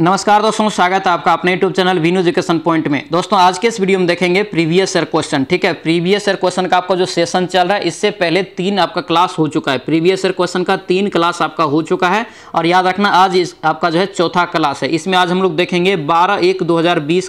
नमस्कार दोस्तों स्वागत है आपका अपने YouTube channel Veenu education point में दोस्तों आज के इस वीडियो में देखेंगे प्रीवियस ईयर क्वेश्चन ठीक है प्रीवियस ईयर क्वेश्चन का आपका जो सेशन चल रहा है इससे पहले तीन आपका क्लास हो चुका है प्रीवियस ईयर क्वेश्चन का तीन क्लास आपका हो चुका है और याद रखना आज इस आपका जो है चौथा क्लास है इसमें आज हम लोग देखेंगे बारह एक दो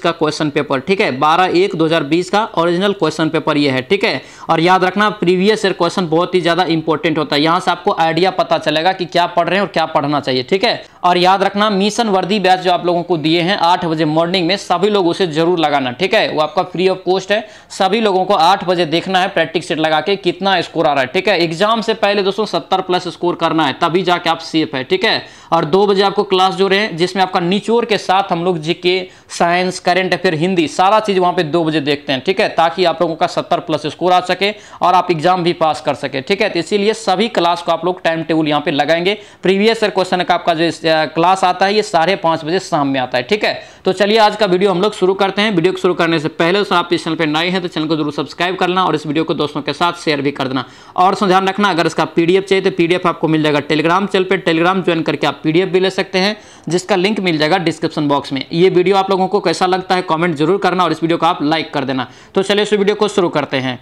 का क्वेश्चन पेपर ठीक है बारह एक दो का ओरिजिनल क्वेश्चन पेपर ये है ठीक है और याद रखना प्रीवियस ईयर क्वेश्चन बहुत ही ज़्यादा इंपॉर्टेंट होता है यहाँ से आपको आइडिया पता चलेगा कि क्या पढ़ रहे हैं और क्या पढ़ना चाहिए ठीक है और याद रखना मिशन वर्दी बैच जो आप लोगों को दिए हैं आठ बजे मॉर्निंग में सभी लोग उसे जरूर लगाना ठीक है वो आपका फ्री ऑफ कॉस्ट है सभी लोगों को आठ बजे देखना है प्रैक्टिस सेट लगा के कितना स्कोर आ रहा है ठीक है एग्जाम से पहले दोस्तों सत्तर प्लस स्कोर करना है तभी जाके आप सेफ है ठीक है और दो बजे आपको क्लास जो रहे जिसमें आपका निचोर के साथ हम लोग GK science current affair Hindi सारा चीज वहां पे दो बजे देखते हैं ठीक है ताकि आप लोगों का सत्तर प्लस स्कोर आ सके और आप एग्जाम भी पास कर सके ठीक है तो इसीलिए सभी क्लास को आप लोग टाइम टेबल यहाँ पे लगाएंगे प्रीवियस क्वेश्चन का आपका जो क्लास आता है ये साढ़े पाँच बजे शाम में आता है ठीक है तो चलिए आज का वीडियो हम लोग शुरू करते हैं वीडियो को शुरू करने से पहले दोस्तों आप इस चैनल पर नए हैं तो चैनल को जरूर सब्सक्राइब करना और इस वीडियो को दोस्तों के साथ शेयर भी कर देना और उसमें ध्यान रखना अगर इसका पीडीएफ चाहिए तो पीडीएफ आपको मिल जाएगा टेलीग्राम चैनल पर टेलीग्राम ज्वाइन करके आप पीडीएफ भी ले सकते हैं जिसका लिंक मिल जाएगा डिस्क्रिप्शन बॉक्स में ये वीडियो आप लोगों को कैसा लगता है कॉमेंट जरूर करना और इस वीडियो को आप लाइक कर देना तो चलिए इस वीडियो को शुरू करते हैं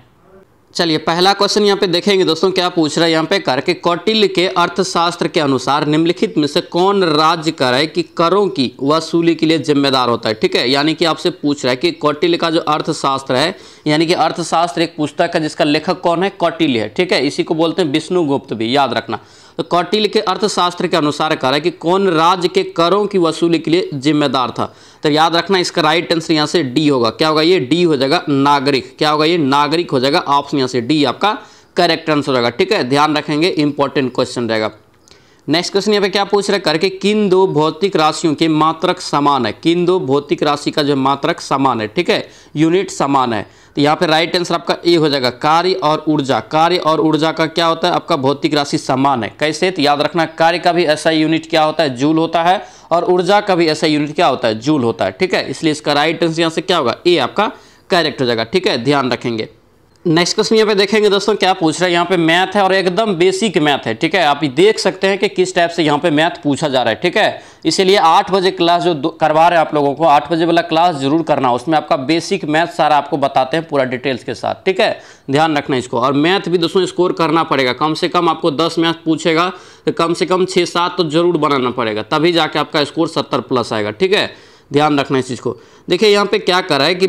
चलिए पहला क्वेश्चन यहाँ पे देखेंगे दोस्तों क्या पूछ रहा है यहाँ पे कर के कौटिल्य के अर्थशास्त्र के अनुसार निम्नलिखित में से कौन राज्य कर है कि करों की वसूली के लिए जिम्मेदार होता है ठीक है यानी कि आपसे पूछ रहा है कि कौटिल्य का जो अर्थशास्त्र है यानी कि अर्थशास्त्र एक पुस्तक है जिसका लेखक कौन है कौटिल्य है ठीक है इसी को बोलते हैं विष्णुगुप्त भी याद रखना तो कौटिल के अर्थशास्त्र के अनुसार कह रहा है कि कौन राज्य के करों की वसूली के लिए जिम्मेदार था तो याद रखना इसका राइट आंसर यहाँ से डी होगा क्या होगा ये डी हो जाएगा नागरिक क्या होगा ये नागरिक हो जाएगा ऑप्शन यहाँ से डी आपका करेक्ट आंसर होगा ठीक है ध्यान रखेंगे इंपॉर्टेंट क्वेश्चन रहेगा नेक्स्ट क्वेश्चन यहाँ पे क्या पूछ रहा है करके किन दो भौतिक राशियों के मात्रक समान है किन दो भौतिक राशि का जो मात्रक समान है ठीक है यूनिट समान है तो यहाँ पे राइट आंसर आपका ए हो जाएगा कार्य और ऊर्जा कार्य और ऊर्जा का क्या होता है आपका भौतिक राशि समान है कैसे तो याद रखना कार्य का भी ऐसा यूनिट क्या होता है जूल होता है और ऊर्जा का भी ऐसा यूनिट क्या होता है जूल होता है ठीक है इसलिए इसका राइट आंसर यहाँ से क्या होगा ए आपका करेक्ट हो जाएगा ठीक है ध्यान रखेंगे नेक्स्ट क्वेश्चन यहाँ पे देखेंगे दोस्तों क्या पूछ रहा है यहाँ पे मैथ है और एकदम बेसिक मैथ है ठीक है आप देख सकते हैं कि किस टाइप से यहाँ पे मैथ पूछा जा रहा है ठीक है इसीलिए आठ बजे क्लास जो करवा रहे हैं आप लोगों को आठ बजे वाला क्लास जरूर करना उसमें आपका बेसिक मैथ सारा आपको बताते हैं पूरा डिटेल्स के साथ ठीक है ध्यान रखना इसको और मैथ भी दोस्तों स्कोर करना पड़ेगा कम से कम आपको दस मैथ पूछेगा तो कम से कम छः सात तो जरूर बनाना पड़ेगा तभी जाके आपका स्कोर सत्तर प्लस आएगा ठीक है ध्यान रखना इस चीज़ को देखिए यहाँ पे क्या करा है कि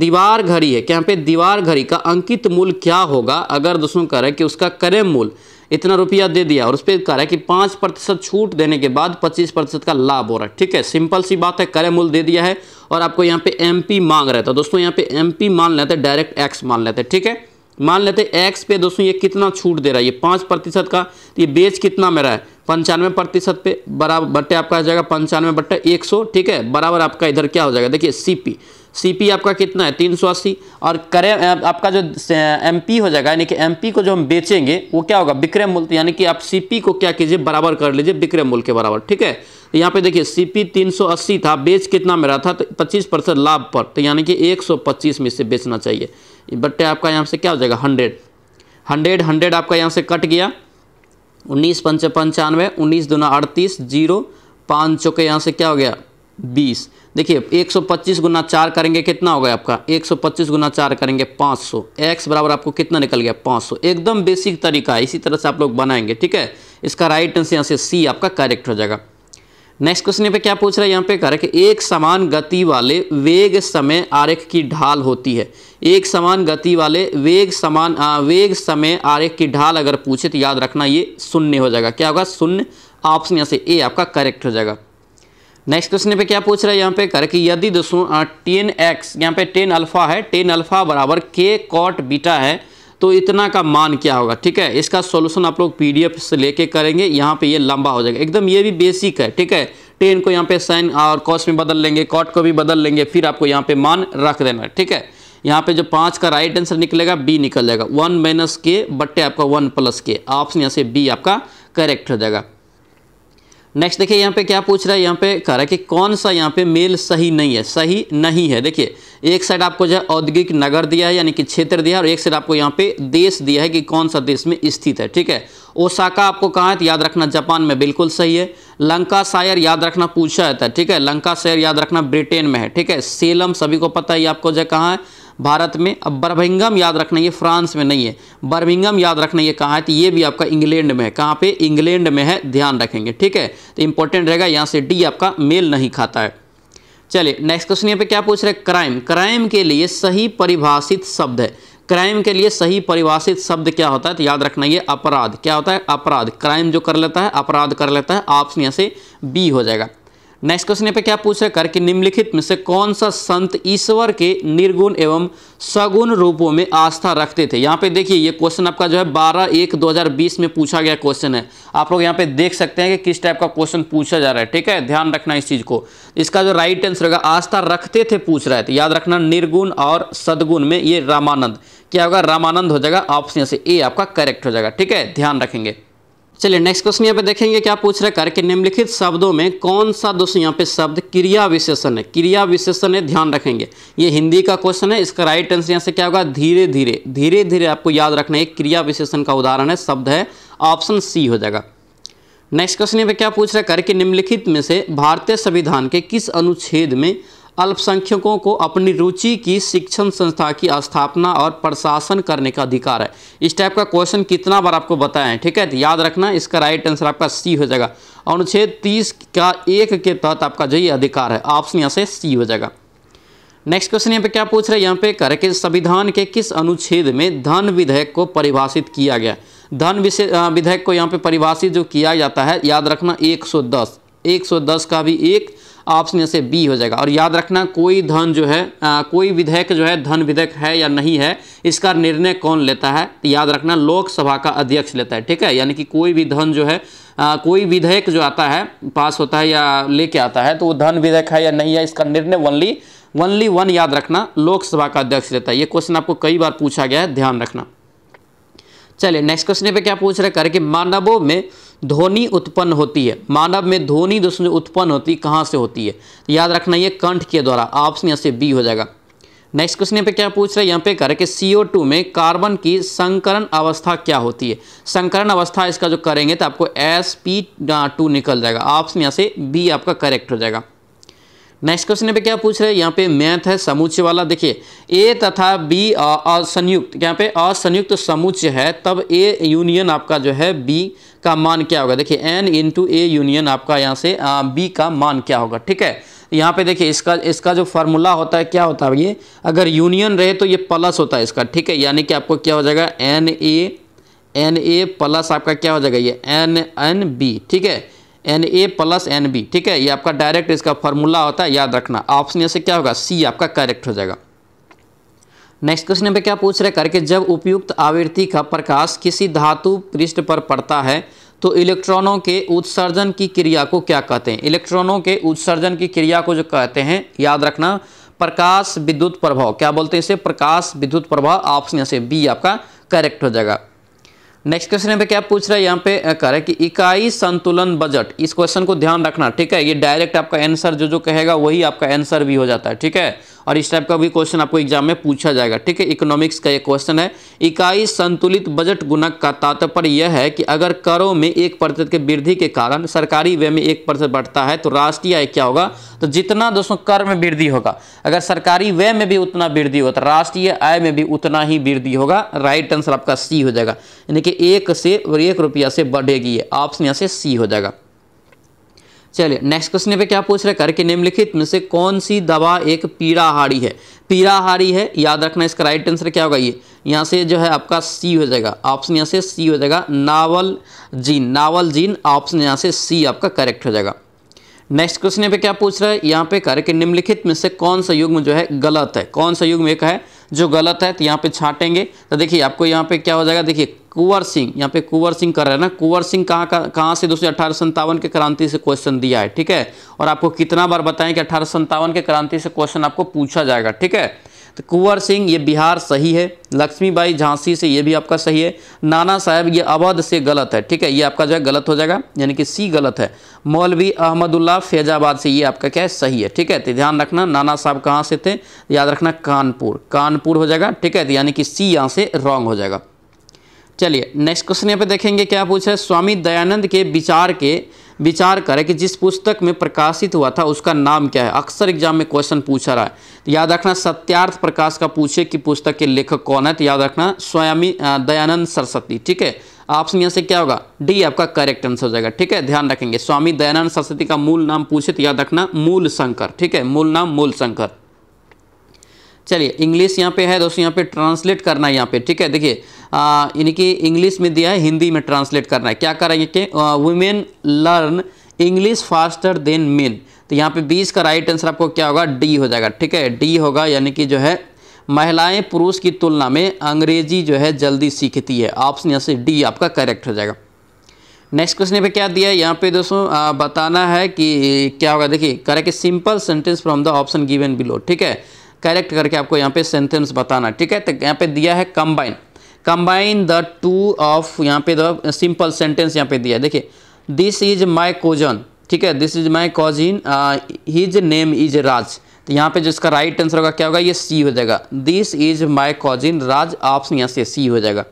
दीवार घड़ी है कि यहाँ पे दीवार घड़ी का अंकित मूल क्या होगा अगर दोस्तों कह रहा है कि उसका करे मूल इतना रुपया दे दिया और उस पर कह रहा है कि पाँच प्रतिशत छूट देने के बाद पच्चीस प्रतिशत का लाभ हो रहा है ठीक है सिंपल सी बात है करे मूल दे दिया है और आपको यहाँ पे पी मांग रहा था तो दोस्तों यहाँ पे पी मान लेते हैं डायरेक्ट एक्स मान लेते हैं ठीक है मान लेते हैं एक्स पे दोस्तों ये कितना छूट दे रहा है ये पाँच प्रतिशत का ये बेच कितना में रहा है पंचानवे प्रतिशत पे बराबर बट्टे आपका आ जाएगा पंचानवे बट्टे एक सौ ठीक है बराबर आपका इधर क्या हो जाएगा देखिए सीपी सीपी आपका कितना है तीन सौ अस्सी और करे आपका जो एमपी हो जाएगा यानी कि एमपी को जो हम बेचेंगे वो क्या होगा विक्रय मूल्य यानी कि आप सीपी को क्या कीजिए बराबर कर लीजिए विक्रय मूल्य के बराबर ठीक है तो यहाँ पे देखिए सीपी 380 था बेच कितना में रहा था तो 25 परसेंट लाभ पर तो यानी कि 125 में से बेचना चाहिए बट्टे आपका यहाँ से क्या हो जाएगा हंड्रेड हंड्रेड हंड्रेड आपका यहाँ से कट गया उन्नीस पंच पंचानवे उन्नीस दुना अड़तीस जीरो पाँच चौके यहाँ से क्या हो गया बीस देखिए 125 गुना चार करेंगे कितना हो गया आपका 125 गुना चार करेंगे 500 सौ एक्स बराबर आपको कितना निकल गया 500 एकदम बेसिक तरीका है इसी तरह से आप लोग बनाएंगे ठीक है इसका राइट आंसर यहाँ से सी आपका करेक्ट हो जाएगा नेक्स्ट क्वेश्चन पे क्या पूछ रहा है यहाँ पे कह रहा है कि एक समान गति वाले वेग समय आरेख की ढाल होती है एक समान गति वाले वेग समान आ, वेग समय आरेख की ढाल अगर पूछे तो याद रखना ये शून्य हो जाएगा क्या होगा शून्य ऑप्शन यहाँ से ए आपका करेक्ट हो जाएगा नेक्स्ट क्वेश्चन पे क्या पूछ रहा है यहाँ पे कर कि यदि दोस्तों टेन एक्स यहाँ पे टेन अल्फा है टेन अल्फा बराबर के कॉट बीटा है तो इतना का मान क्या होगा ठीक है इसका सॉल्यूशन आप लोग पीडीएफ से लेके करेंगे यहाँ पे ये लंबा हो जाएगा एकदम ये भी बेसिक है ठीक है टेन को यहाँ पे साइन और कॉस में बदल लेंगे कॉट को भी बदल लेंगे फिर आपको यहाँ पे मान रख देना ठीक है यहाँ पे जो पाँच का राइट आंसर निकलेगा बी निकल जाएगा वन माइनस के बट्टे आपका वन प्लस के ऑप्शन यहाँ से बी आपका करेक्ट हो जाएगा नेक्स्ट देखिए यहाँ पे क्या पूछ रहा है यहाँ पे कह रहा है कि कौन सा यहाँ पे मेल सही नहीं है सही नहीं है देखिए एक साइड आपको जो है औद्योगिक नगर दिया है यानी कि क्षेत्र दिया है और एक साइड आपको यहाँ पे देश दिया है कि कौन सा देश में स्थित है ठीक है ओसाका आपको कहाँ है तो याद रखना जापान में बिल्कुल सही है लंका शायर याद रखना पूछा जाता है ठीक है लंका शायर याद रखना ब्रिटेन में है ठीक है सेलम सभी को पता ही आपको जो कहाँ है भारत में अब बर्मिंगम याद रखना ये फ्रांस में नहीं है बर्मिंगम याद रखना ये कहाँ है तो ये भी आपका इंग्लैंड में है कहाँ पे इंग्लैंड में है ध्यान रखेंगे ठीक है तो इंपॉर्टेंट रहेगा यहाँ से डी आपका मेल नहीं खाता है चलिए नेक्स्ट क्वेश्चन यहाँ पे क्या पूछ रहे हैं क्राइम क्राइम के लिए सही परिभाषित शब्द है क्राइम के लिए सही परिभाषित शब्द क्या होता है तो याद रखना ये अपराध क्या होता है अपराध क्राइम जो कर लेता है अपराध कर लेता है ऑप्शन यहाँ से बी हो जाएगा नेक्स्ट क्वेश्चन पे क्या पूछ रहे कर कि निम्नलिखित में से कौन सा संत ईश्वर के निर्गुण एवं सगुण रूपों में आस्था रखते थे यहाँ पे देखिए ये क्वेश्चन आपका जो है 12 एक 2020 में पूछा गया क्वेश्चन है आप लोग यहाँ पे देख सकते हैं कि किस टाइप का क्वेश्चन पूछा जा रहा है ठीक है ध्यान रखना इस चीज़ को इसका जो राइट आंसर होगा आस्था रखते थे पूछ रहा है याद रखना निर्गुण और सदगुण में ये रामानंद क्या होगा रामानंद हो जाएगा ऑप्शन से ए आपका करेक्ट हो जाएगा ठीक है ध्यान रखेंगे चलिए नेक्स्ट क्वेश्चन यहाँ पे देखेंगे क्या पूछ रहा है कर कि निम्नलिखित शब्दों में कौन सा दोस्तों यहाँ पे शब्द क्रिया विशेषण है क्रिया विशेषण है ध्यान रखेंगे ये हिंदी का क्वेश्चन है इसका राइट आंसर यहाँ से क्या होगा धीरे धीरे धीरे धीरे आपको याद रखना है क्रिया विशेषण का उदाहरण है शब्द है ऑप्शन सी हो जाएगा नेक्स्ट क्वेश्चन यहाँ पे क्या पूछ रहा है कर कि निम्नलिखित में से भारतीय संविधान के किस अनुच्छेद में अल्पसंख्यकों को अपनी रुचि की शिक्षण संस्था की स्थापना और प्रशासन करने का अधिकार है इस टाइप का क्वेश्चन कितना बार आपको बताया है ठीक है तो याद रखना इसका राइट आंसर आपका सी हो जाएगा अनुच्छेद तीस का एक के तहत आपका जो ये अधिकार है ऑप्शन यहाँ से सी हो जाएगा नेक्स्ट क्वेश्चन यहाँ पे क्या पूछ रहे हैं यहाँ पे कर कि संविधान के किस अनुच्छेद में धन विधेयक को परिभाषित किया गया धन विधेयक को यहाँ पे परिभाषित जो किया जाता है याद रखना 110 110 का भी एक ऑप्शन यहाँ से बी हो जाएगा और याद रखना कोई धन जो है आ, कोई विधेयक जो है धन विधेयक है या नहीं है इसका निर्णय कौन लेता है तो याद रखना लोकसभा का अध्यक्ष लेता है ठीक है यानी कि कोई भी धन जो है आ, कोई विधेयक जो आता है पास होता है या लेके आता है तो वो धन विधेयक है या नहीं है इसका निर्णय ओनली ओनली वन याद रखना लोकसभा का अध्यक्ष लेता है ये क्वेश्चन आपको कई बार पूछा गया है ध्यान रखना चलिए नेक्स्ट क्वेश्चन पे क्या पूछ रहे कर कि मानवों में ध्वनि उत्पन्न होती है मानव में ध्वनि दोस्तों उत्पन्न होती कहाँ से होती है याद रखना ये कंठ के द्वारा ऑप्शन यहाँ से बी हो जाएगा नेक्स्ट क्वेश्चन पे क्या पूछ रहे हैं यहाँ पे कर कि सी में कार्बन की संकरण अवस्था क्या होती है संकरण अवस्था इसका जो करेंगे तो आपको एस पी टू निकल जाएगा ऑप्शन यहाँ से बी आपका करेक्ट हो जाएगा नेक्स्ट क्वेश्चन पे क्या पूछ रहे हैं यहाँ पे मैथ है समुच्चय वाला देखिए ए तथा बी असंयुक्त यहाँ पे असंयुक्त तो समुच्चय है तब ए यूनियन आपका जो है बी का मान क्या होगा देखिए एन इंटू ए यूनियन आपका यहाँ से बी का मान क्या होगा ठीक है यहाँ पे देखिए इसका इसका जो फार्मूला होता है क्या होता है ये अगर यूनियन रहे तो ये प्लस होता है इसका ठीक है यानी कि आपको क्या हो जाएगा N A N A plus आपका क्या हो जाएगा ये एन एन बी ठीक है N A plus N B ठीक है ये आपका डायरेक्ट इसका फॉर्मूला होता है याद रखना ऑप्शन से क्या होगा सी आपका करेक्ट हो जाएगा नेक्स्ट क्वेश्चन नंबर क्या पूछ रहे करके जब उपयुक्त आवृत्ति का प्रकाश किसी धातु पृष्ठ पर पड़ता है तो इलेक्ट्रॉनों के उत्सर्जन की क्रिया को क्या कहते हैं इलेक्ट्रॉनों के उत्सर्जन की क्रिया को जो कहते हैं याद रखना प्रकाश विद्युत प्रभाव क्या बोलते हैं इसे प्रकाश विद्युत प्रभाव ऑप्शन से बी आपका करेक्ट हो जाएगा नेक्स्ट क्वेश्चन पे क्या पूछ रहा है यहाँ पे कह रहा है कि इकाई संतुलन बजट इस क्वेश्चन को ध्यान रखना ठीक है ये डायरेक्ट आपका आंसर जो जो कहेगा वही आपका आंसर भी हो जाता है ठीक है और इस टाइप का भी क्वेश्चन आपको एग्जाम में पूछा जाएगा ठीक है इकोनॉमिक्स का एक क्वेश्चन है इकाई संतुलित बजट गुणक का तात्पर्य यह है कि अगर करों में एक प्रतिशत की वृद्धि के कारण सरकारी व्यय में एक प्रतिशत बढ़ता है तो राष्ट्रीय आय क्या होगा तो जितना दोस्तों कर में वृद्धि होगा अगर सरकारी व्यय में भी उतना वृद्धि होगा तो राष्ट्रीय आय में भी उतना ही वृद्धि होगा राइट आंसर आपका सी हो जाएगा यानी कि एक से एक रुपया से बढ़ेगी ऑप्शन यहाँ से सी हो जाएगा चलिए नेक्स्ट क्वेश्चन पे क्या पूछ रहे हैं करके निम्नलिखित में से कौन सी दवा एक पीड़ाहारी है पीड़ाहारी है याद रखना इसका राइट आंसर क्या होगा ये यहाँ से जो है आपका सी हो जाएगा ऑप्शन यहाँ से सी हो जाएगा novel gene novel gene option यहाँ से सी आपका करेक्ट हो जाएगा नेक्स्ट क्वेश्चन पे क्या पूछ रहा है यहाँ पे रहे कि निम्नलिखित में से कौन सा युग्म जो है गलत है कौन सा युग्म एक है जो गलत है तो यहाँ पे छाटेंगे तो देखिए आपको यहाँ पे क्या हो जाएगा देखिए कुंवर सिंह यहाँ पे कुंवर सिंह कर रहे हैं ना कुंवर सिंह कहाँ का कहाँ से दोस्तों अठारह संतावन के क्रांति से क्वेश्चन दिया है ठीक है और आपको कितना बार बताएं कि अठारह संतावन के क्रांति से क्वेश्चन आपको पूछा जाएगा ठीक है तो कुंवर सिंह ये बिहार सही है लक्ष्मीबाई झांसी से ये भी आपका सही है नाना साहब ये अवध से गलत है ठीक है ये आपका जो है गलत हो जाएगा यानी कि सी गलत है मौलवी अहमदुल्ला फैजाबाद से ये आपका क्या है सही है ठीक है तो ध्यान रखना नाना साहब कहाँ से थे याद रखना कानपुर कानपुर हो जाएगा ठीक है तो यानी कि सी यहाँ से रॉन्ग हो जाएगा चलिए नेक्स्ट क्वेश्चन यहाँ पे देखेंगे क्या पूछा है स्वामी दयानंद के विचार के विचार करें कि जिस पुस्तक में प्रकाशित हुआ था उसका नाम क्या है अक्सर एग्जाम में क्वेश्चन पूछा रहा है तो याद रखना सत्यार्थ प्रकाश का पूछे कि पुस्तक के लेखक कौन है तो याद रखना स्वामी दयानंद सरस्वती ठीक है ऑप्शन यहाँ से क्या होगा डी आपका करेक्ट आंसर हो जाएगा ठीक है ध्यान रखेंगे स्वामी दयानंद सरस्वती का मूल नाम पूछे तो याद रखना मूल शंकर ठीक है मूल नाम मूल शंकर चलिए इंग्लिश यहाँ पे है दोस्तों यहाँ पे ट्रांसलेट करना है यहाँ पे ठीक है देखिए यानी कि इंग्लिश में दिया है हिंदी में ट्रांसलेट करना है क्या करेंगे कि women learn English faster than men तो यहाँ पे बीस का राइट आंसर आपको क्या होगा डी हो जाएगा ठीक है डी होगा यानी कि जो है महिलाएं पुरुष की तुलना में अंग्रेजी जो है जल्दी सीखती है ऑप्शन यहाँ से डी आपका करेक्ट हो जाएगा नेक्स्ट क्वेश्चन पे क्या दिया है यहाँ पे दोस्तों बताना है कि क्या होगा देखिए correct simple sentence from the option given below ठीक है करेक्ट करके आपको यहाँ पे सेंटेंस बताना ठीक है तो यहाँ पे दिया है combine combine the two of यहाँ पे द सिंपल सेंटेंस यहाँ पे दिया है देखिए दिस इज माय कोजन ठीक है this is my cousin his name is Raj तो यहाँ पे जिसका राइट आंसर होगा क्या होगा ये सी हो जाएगा this is my cousin Raj option यहाँ से सी हो जाएगा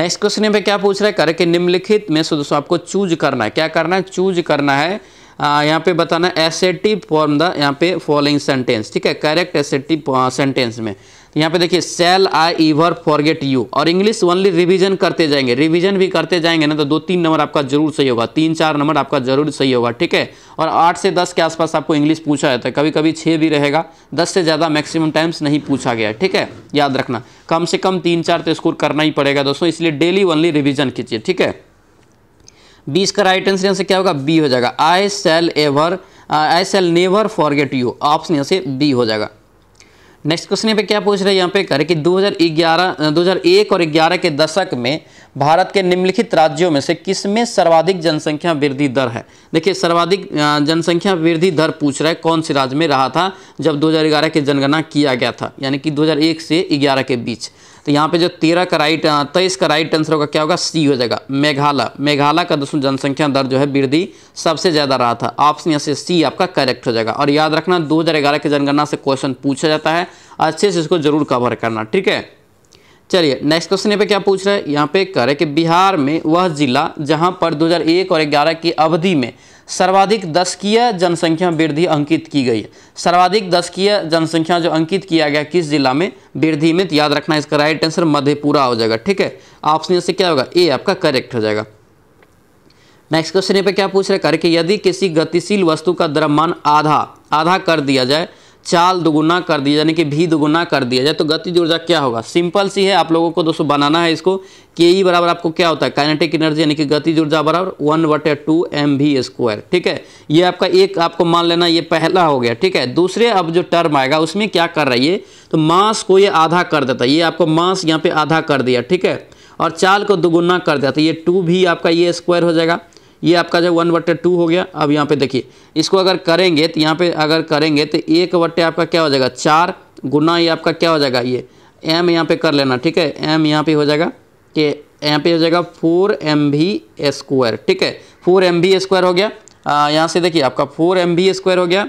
नेक्स्ट क्वेश्चन में क्या पूछ रहा है करके निम्नलिखित में से दोस्तों आपको चूज करना है क्या करना है चूज करना है यहाँ पे बताना एसेटिव फॉर्म द यहाँ पे फॉलोइंग सेंटेंस ठीक है करेक्ट एसेटिव सेंटेंस में तो यहाँ पे देखिए shall I ever forget you और इंग्लिश ओनली रिवीजन करते जाएंगे रिवीजन भी करते जाएंगे ना तो दो तीन नंबर आपका जरूर सही होगा तीन चार नंबर आपका जरूर सही होगा ठीक है और आठ से दस के आसपास आपको इंग्लिश पूछा जाता है कभी कभी छः भी रहेगा दस से ज़्यादा मैक्सिमम टाइम्स नहीं पूछा गया ठीक है याद रखना कम से कम तीन चार तो स्कोर करना ही पड़ेगा दोस्तों इसलिए डेली ओनली रिविजन कीजिए ठीक है बी इसका राइट आंसर यहाँ से क्या होगा बी हो जाएगा I shall ever I shall never forget you option यहाँ से बी हो जाएगा नेक्स्ट क्वेश्चन पे क्या पूछ रहे हैं यहाँ पे करें कि 2011 2001 uh, और 11 के दशक में भारत के निम्नलिखित राज्यों में से किस में सर्वाधिक जनसंख्या वृद्धि दर है देखिए सर्वाधिक uh, जनसंख्या वृद्धि दर पूछ रहा है कौन से राज्य में रहा था जब 2011 के जनगणना किया गया था यानी कि 2001 से 11 के बीच तो यहाँ पे जो तेरह का राइट तेईस का राइट आंसर होगा क्या होगा सी हो जाएगा मेघालय मेघालय का दोस्तों जनसंख्या दर जो है वृद्धि सबसे ज़्यादा रहा था ऑप्शन यहाँ से सी आपका करेक्ट हो जाएगा और याद रखना ग्यारह की जनगणना से क्वेश्चन पूछा जाता है अच्छे से इसको जरूर कवर करना ठीक है चलिए नेक्स्ट क्वेश्चन यहाँ पे क्या पूछ रहा है यहाँ पे कह रहे कि बिहार में वह जिला जहाँ पर 2001 और 11 की अवधि में सर्वाधिक दशकीय जनसंख्या वृद्धि अंकित की गई है सर्वाधिक दशकीय जनसंख्या जो अंकित किया गया किस जिला में वृद्धि में तो याद रखना इसका राइट आंसर मधेपुरा हो जाएगा ठीक है ऑप्शन से क्या होगा ए आपका करेक्ट हो जाएगा नेक्स्ट क्वेश्चन पे क्या पूछ रहे करके यदि किसी गतिशील वस्तु का द्रव्यमान आधा आधा कर दिया जाए चाल दुगुना कर दिया यानी कि भी दुगुना कर दिया जाए तो गतिज ऊर्जा क्या होगा सिंपल सी है आप लोगों को दोस्तों बनाना है इसको के ई बराबर आपको क्या होता है काइनेटिक एनर्जी यानी कि गतिज ऊर्जा बराबर वन वटे टू एम भी स्क्वायर ठीक है ये आपका एक आपको मान लेना ये पहला हो गया ठीक है दूसरे अब जो टर्म आएगा उसमें क्या कर रहा है ये तो मास को ये आधा कर देता है ये आपको मास यहाँ पे आधा कर दिया ठीक है और चाल को दुगुना कर देता है ये टू भी आपका ये स्क्वायर हो जाएगा ये आपका जो वन बट्टे टू हो गया अब यहाँ पे देखिए इसको अगर करेंगे तो यहाँ पे अगर करेंगे तो एक बट्टे आपका क्या हो जाएगा चार गुना ये आपका क्या हो जाएगा ये एम यहाँ पे कर लेना ठीक है एम यहाँ पे हो जाएगा कि यहाँ पे हो जाएगा फोर एम भी स्क्वायर ठीक है फोर एम भी स्क्वायर हो गया यहाँ से देखिए आपका फोर एम भी स्क्वायर हो गया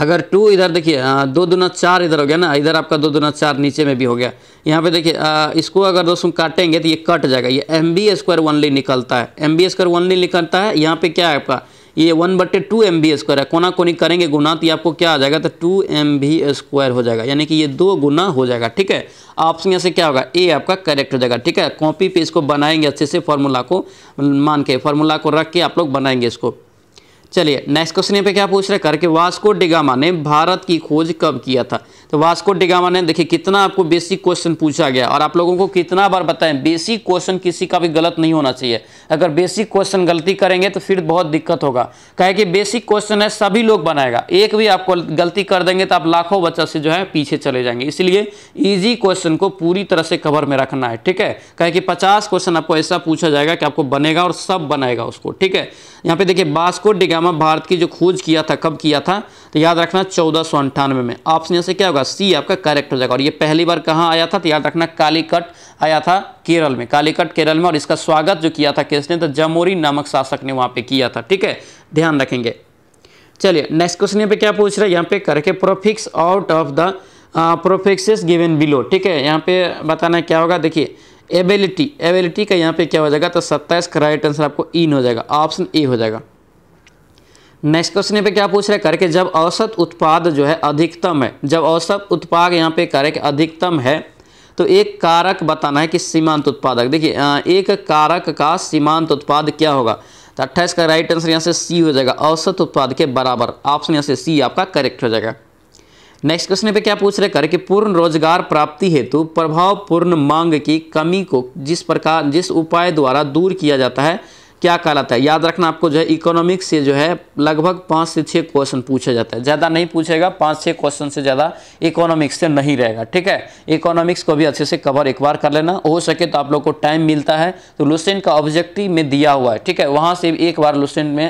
अगर टू इधर देखिए दो दुना चार इधर हो गया ना इधर आपका दो दुना चार नीचे में भी हो गया यहाँ पे देखिए इसको अगर दोस्तों काटेंगे तो ये कट जाएगा ये एम बी स्क्वायर वनली निकलता है एम बी स्क्वायर वनली निकलता है यहाँ पे क्या है आपका ये वन बट्टे टू एम बी स्क्वायर है कोना कोनी करेंगे गुना तो ये आपको क्या आ जाएगा तो टू एम बी स्क्वायर हो जाएगा यानी कि ये दो गुना हो जाएगा ठीक है ऑप्शन यहाँ से क्या होगा ए आपका करेक्ट हो जाएगा ठीक है कॉपी पे इसको बनाएंगे अच्छे से फॉर्मूला को मान के फॉर्मूला को रख के आप लोग बनाएंगे इसको चलिए नेक्स्ट क्वेश्चन यहाँ पे क्या पूछ रहे करके वास्को डिगामा ने भारत की खोज कब किया था तो वास्को डिगामा ने देखिए कितना आपको बेसिक क्वेश्चन पूछा गया और आप लोगों को कितना बार बताएं बेसिक क्वेश्चन किसी का भी गलत नहीं होना चाहिए अगर बेसिक क्वेश्चन गलती करेंगे तो फिर बहुत दिक्कत होगा कहे कि बेसिक क्वेश्चन है सभी लोग बनाएगा एक भी आपको गलती कर देंगे तो आप लाखों बच्चा से जो है पीछे चले जाएंगे इसलिए ईजी क्वेश्चन को पूरी तरह से कवर में रखना है ठीक है कहे कि पचास क्वेश्चन आपको ऐसा पूछा जाएगा कि आपको बनेगा और सब बनाएगा उसको ठीक है यहाँ पे देखिए वास्को डिगामा श्यामा भारत की जो खोज किया था कब किया था तो याद रखना चौदह सौ अंठानवे में ऑप्शन यहाँ से क्या होगा सी आपका करेक्ट हो जाएगा और ये पहली बार कहाँ आया था तो याद रखना कालीकट आया था केरल में कालीकट केरल में और इसका स्वागत जो किया था किसने तो जमोरी नामक शासक ने वहाँ पर किया था ठीक है ध्यान रखेंगे चलिए नेक्स्ट क्वेश्चन यहाँ पे क्या पूछ रहा है यहाँ पे करके prefix out of the prefixes given below ठीक है यहाँ पे बताना क्या होगा देखिए एबिलिटी एबिलिटी का यहाँ पे क्या हो जाएगा तो सत्ताईस का राइट आंसर आपको इन हो जाएगा ऑप्शन ए हो जाएगा नेक्स्ट क्वेश्चन पे क्या पूछ रहे कर करके जब औसत उत्पाद जो है अधिकतम है जब औसत उत्पाद यहाँ पे के अधिकतम है तो एक कारक बताना है कि सीमांत उत्पादक देखिए एक कारक का सीमांत उत्पाद क्या होगा तो अट्ठाईस का राइट आंसर यहाँ से सी हो जाएगा औसत उत्पाद के बराबर ऑप्शन यहाँ से सी आपका करेक्ट हो जाएगा नेक्स्ट क्वेश्चन पे क्या पूछ रहे कर कि पूर्ण रोजगार प्राप्ति हेतु प्रभावपूर्ण मांग की कमी को जिस प्रकार जिस उपाय द्वारा दूर किया जाता है क्या कहलाता है याद रखना आपको जो है इकोनॉमिक्स से जो है लगभग पाँच से छः क्वेश्चन पूछा जाता है ज़्यादा नहीं पूछेगा पाँच छः क्वेश्चन से ज़्यादा इकोनॉमिक्स से नहीं रहेगा ठीक है इकोनॉमिक्स को भी अच्छे से कवर एक बार कर लेना हो सके तो आप लोग को टाइम मिलता है तो लुसेंट का ऑब्जेक्टिव में दिया हुआ है ठीक है वहाँ से एक बार लुसेंट में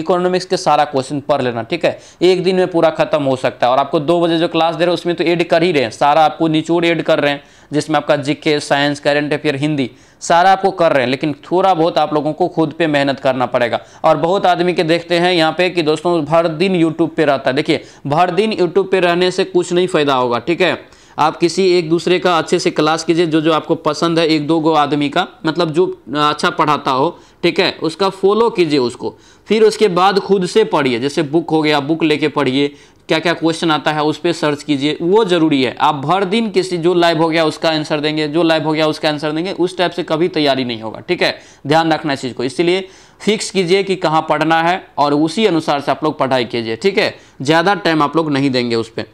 इकोनॉमिक्स के सारा क्वेश्चन पढ़ लेना ठीक है एक दिन में पूरा खत्म हो सकता है और आपको दो बजे जो क्लास दे रहे हैं उसमें तो एड कर ही रहे हैं सारा आपको निचोड़ एड कर रहे हैं जिसमें आपका GK science current affair Hindi सारा आपको कर रहे हैं लेकिन थोड़ा बहुत आप लोगों को खुद पे मेहनत करना पड़ेगा और बहुत आदमी के देखते हैं यहाँ पे कि दोस्तों भर दिन यूट्यूब पे रहता है देखिए भर दिन यूट्यूब पे रहने से कुछ नहीं फ़ायदा होगा ठीक है आप किसी एक दूसरे का अच्छे से क्लास कीजिए जो जो आपको पसंद है एक दो गो आदमी का मतलब जो अच्छा पढ़ाता हो ठीक है उसका फॉलो कीजिए उसको फिर उसके बाद खुद से पढ़िए जैसे बुक हो गया बुक लेके पढ़िए क्या क्या क्वेश्चन आता है उस पर सर्च कीजिए वो जरूरी है आप भर दिन किसी जो लाइव हो गया उसका आंसर देंगे जो लाइव हो गया उसका आंसर देंगे उस टाइप से कभी तैयारी नहीं होगा ठीक है ध्यान रखना इस चीज़ को इसीलिए फिक्स कीजिए कि कहाँ पढ़ना है और उसी अनुसार से आप लोग पढ़ाई कीजिए ठीक है ज़्यादा टाइम आप लोग नहीं देंगे उस पर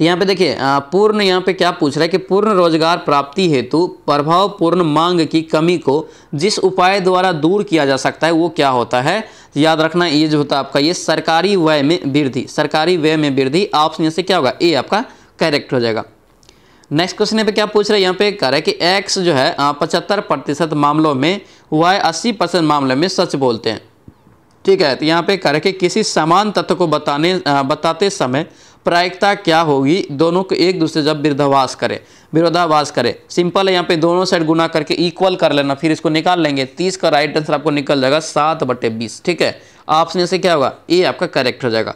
तो यहाँ पे देखिए पूर्ण यहाँ पे क्या पूछ रहा है कि पूर्ण रोजगार प्राप्ति हेतु प्रभावपूर्ण मांग की कमी को जिस उपाय द्वारा दूर किया जा सकता है वो क्या होता है याद रखना ये जो होता है आपका ये सरकारी व्यय में वृद्धि सरकारी व्यय में वृद्धि ऑप्शन से क्या होगा ए आपका करेक्ट हो जाएगा नेक्स्ट क्वेश्चन यहाँ पे क्या पूछ रहे हैं यहाँ पे कह रहा है कि एक्स जो है पचहत्तर प्रतिशत मामलों में वाई अस्सी परसेंट मामले में सच बोलते हैं ठीक है तो यहाँ पे कह रहे हैं कि किसी समान तत्व को बताने बताते समय प्रायिकता क्या होगी दोनों को एक दूसरे जब विरोधावास करे विरोधावास करे सिंपल है यहाँ पे दोनों साइड गुना करके इक्वल कर लेना फिर इसको निकाल लेंगे तीस का राइट आंसर आपको निकल जाएगा सात बटे बीस ठीक है ऑप्शन से क्या होगा ये आपका करेक्ट हो जाएगा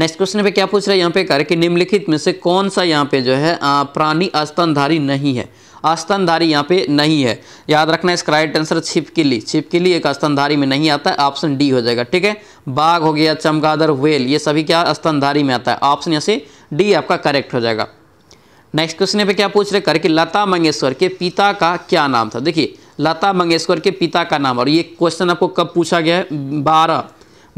नेक्स्ट क्वेश्चन पे क्या पूछ रहा है यहाँ पे कर कि निम्नलिखित में से कौन सा यहाँ पे जो है प्राणी स्तनधारी नहीं है अस्तनधारी यहाँ पे नहीं है याद रखना इसका राइट आंसर छिपकिली छिपकिली एक अस्तनधारी में नहीं आता है ऑप्शन डी हो जाएगा ठीक है बाघ हो गया चमगादड़ व्हेल ये सभी क्या स्तनधारी में आता है ऑप्शन यहाँ से डी आपका करेक्ट हो जाएगा नेक्स्ट क्वेश्चन पे क्या पूछ रहे कर कि लता मंगेश्वर के पिता का क्या नाम था देखिए लता मंगेश्वर के पिता का नाम और ये क्वेश्चन आपको कब पूछा गया है बारह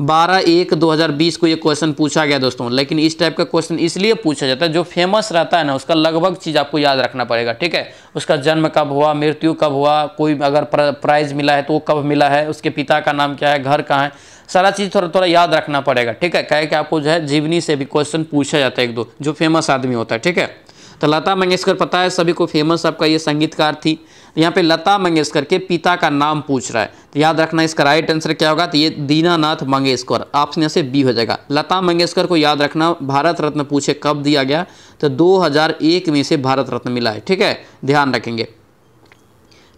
बारह एक दो हज़ार बीस को ये क्वेश्चन पूछा गया दोस्तों लेकिन इस टाइप का क्वेश्चन इसलिए पूछा जाता है जो फेमस रहता है ना उसका लगभग चीज़ आपको याद रखना पड़ेगा ठीक है उसका जन्म कब हुआ मृत्यु कब हुआ कोई अगर प्राइज मिला है तो वो कब मिला है उसके पिता का नाम क्या है घर कहाँ है सारा चीज़ थोड़ा थोड़ा याद रखना पड़ेगा ठीक है कहे कि आपको जो है जीवनी से भी क्वेश्चन पूछा जाता है एक दो जो फेमस आदमी होता है ठीक है तो लता मंगेशकर पता है सभी को फेमस आपका ये संगीतकार थी तो यहाँ पे लता मंगेशकर के पिता का नाम पूछ रहा है तो याद रखना इसका राइट आंसर क्या होगा तो ये दीनानाथ मंगेशकर ऑप्शन यहाँ से बी हो जाएगा लता मंगेशकर को याद रखना भारत रत्न पूछे कब दिया गया तो 2001 में से भारत रत्न मिला है ठीक है ध्यान रखेंगे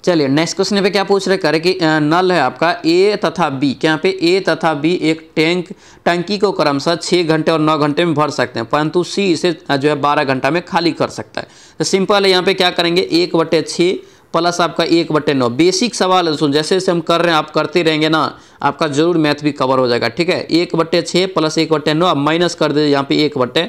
चलिए नेक्स्ट क्वेश्चन पे क्या पूछ रहे करे कि नल है आपका ए तथा बी क्या पे ए तथा बी एक टैंक टंकी को क्रमशः छः घंटे और नौ घंटे में भर सकते हैं परंतु सी इसे जो है बारह घंटा में खाली कर सकता है तो सिंपल है यहाँ पे क्या करेंगे एक बटे छः प्लस आपका एक बटे नौ बेसिक सवाल है दोस्तों जैसे जैसे हम कर रहे हैं आप करते रहेंगे ना आपका जरूर मैथ भी कवर हो जाएगा ठीक है एक बटे छः प्लस एक बटे नौ आप माइनस कर दीजिए यहाँ पे एक बटे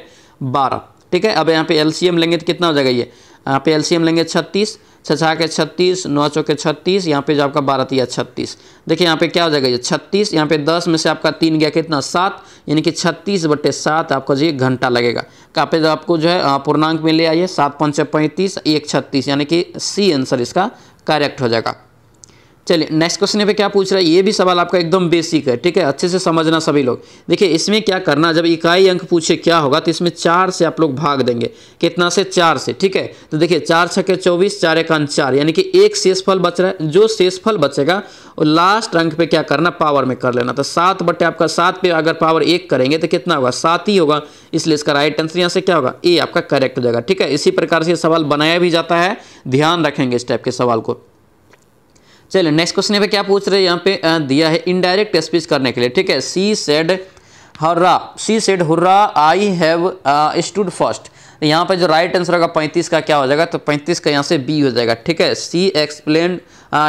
बारह ठीक है अब यहाँ पे एलसीएम लेंगे तो कितना हो जाएगा ये यहाँ पे एलसीएम लेंगे छत्तीस छछा के छत्तीस नौ चौके छत्तीस यहाँ पे जो आपका बारह तीया छत्तीस देखिए यहाँ पे क्या हो जाएगा ये छत्तीस यहाँ पे दस में से आपका तीन गया कितना सात यानी कि छत्तीस बटे सात आपको जी घंटा लगेगा कहाँ पे आपको जो है पूर्णांक में ले आइए सात पंच पैंतीस एक छत्तीस यानी कि सी आंसर इसका करेक्ट हो जाएगा चलिए नेक्स्ट क्वेश्चन पे क्या पूछ रहा है ये भी सवाल आपका एकदम बेसिक है ठीक है अच्छे से समझना सभी लोग देखिए इसमें क्या करना जब इकाई अंक पूछे क्या होगा तो इसमें चार से आप लोग भाग देंगे कितना से चार से ठीक है तो देखिए चार के चौबीस चार एक अंक चार यानी कि एक शेषफल बच रहा है जो शेषफल बचेगा और लास्ट अंक पे क्या करना पावर में कर लेना तो सात बटे आपका सात पे अगर पावर एक करेंगे तो कितना होगा सात ही होगा इसलिए इसका राइट आंसर यहाँ से क्या होगा ए आपका करेक्ट हो जाएगा ठीक है इसी प्रकार से सवाल बनाया भी जाता है ध्यान रखेंगे इस टाइप के सवाल को चलिए नेक्स्ट क्वेश्चन पे क्या पूछ रहे हैं यहाँ पे दिया है इनडायरेक्ट स्पीच करने के लिए ठीक है she said hurrah she said hurrah I have stood first यहाँ पे जो राइट आंसर होगा पैंतीस का क्या हो जाएगा तो पैंतीस का यहाँ से बी हो जाएगा ठीक है she explain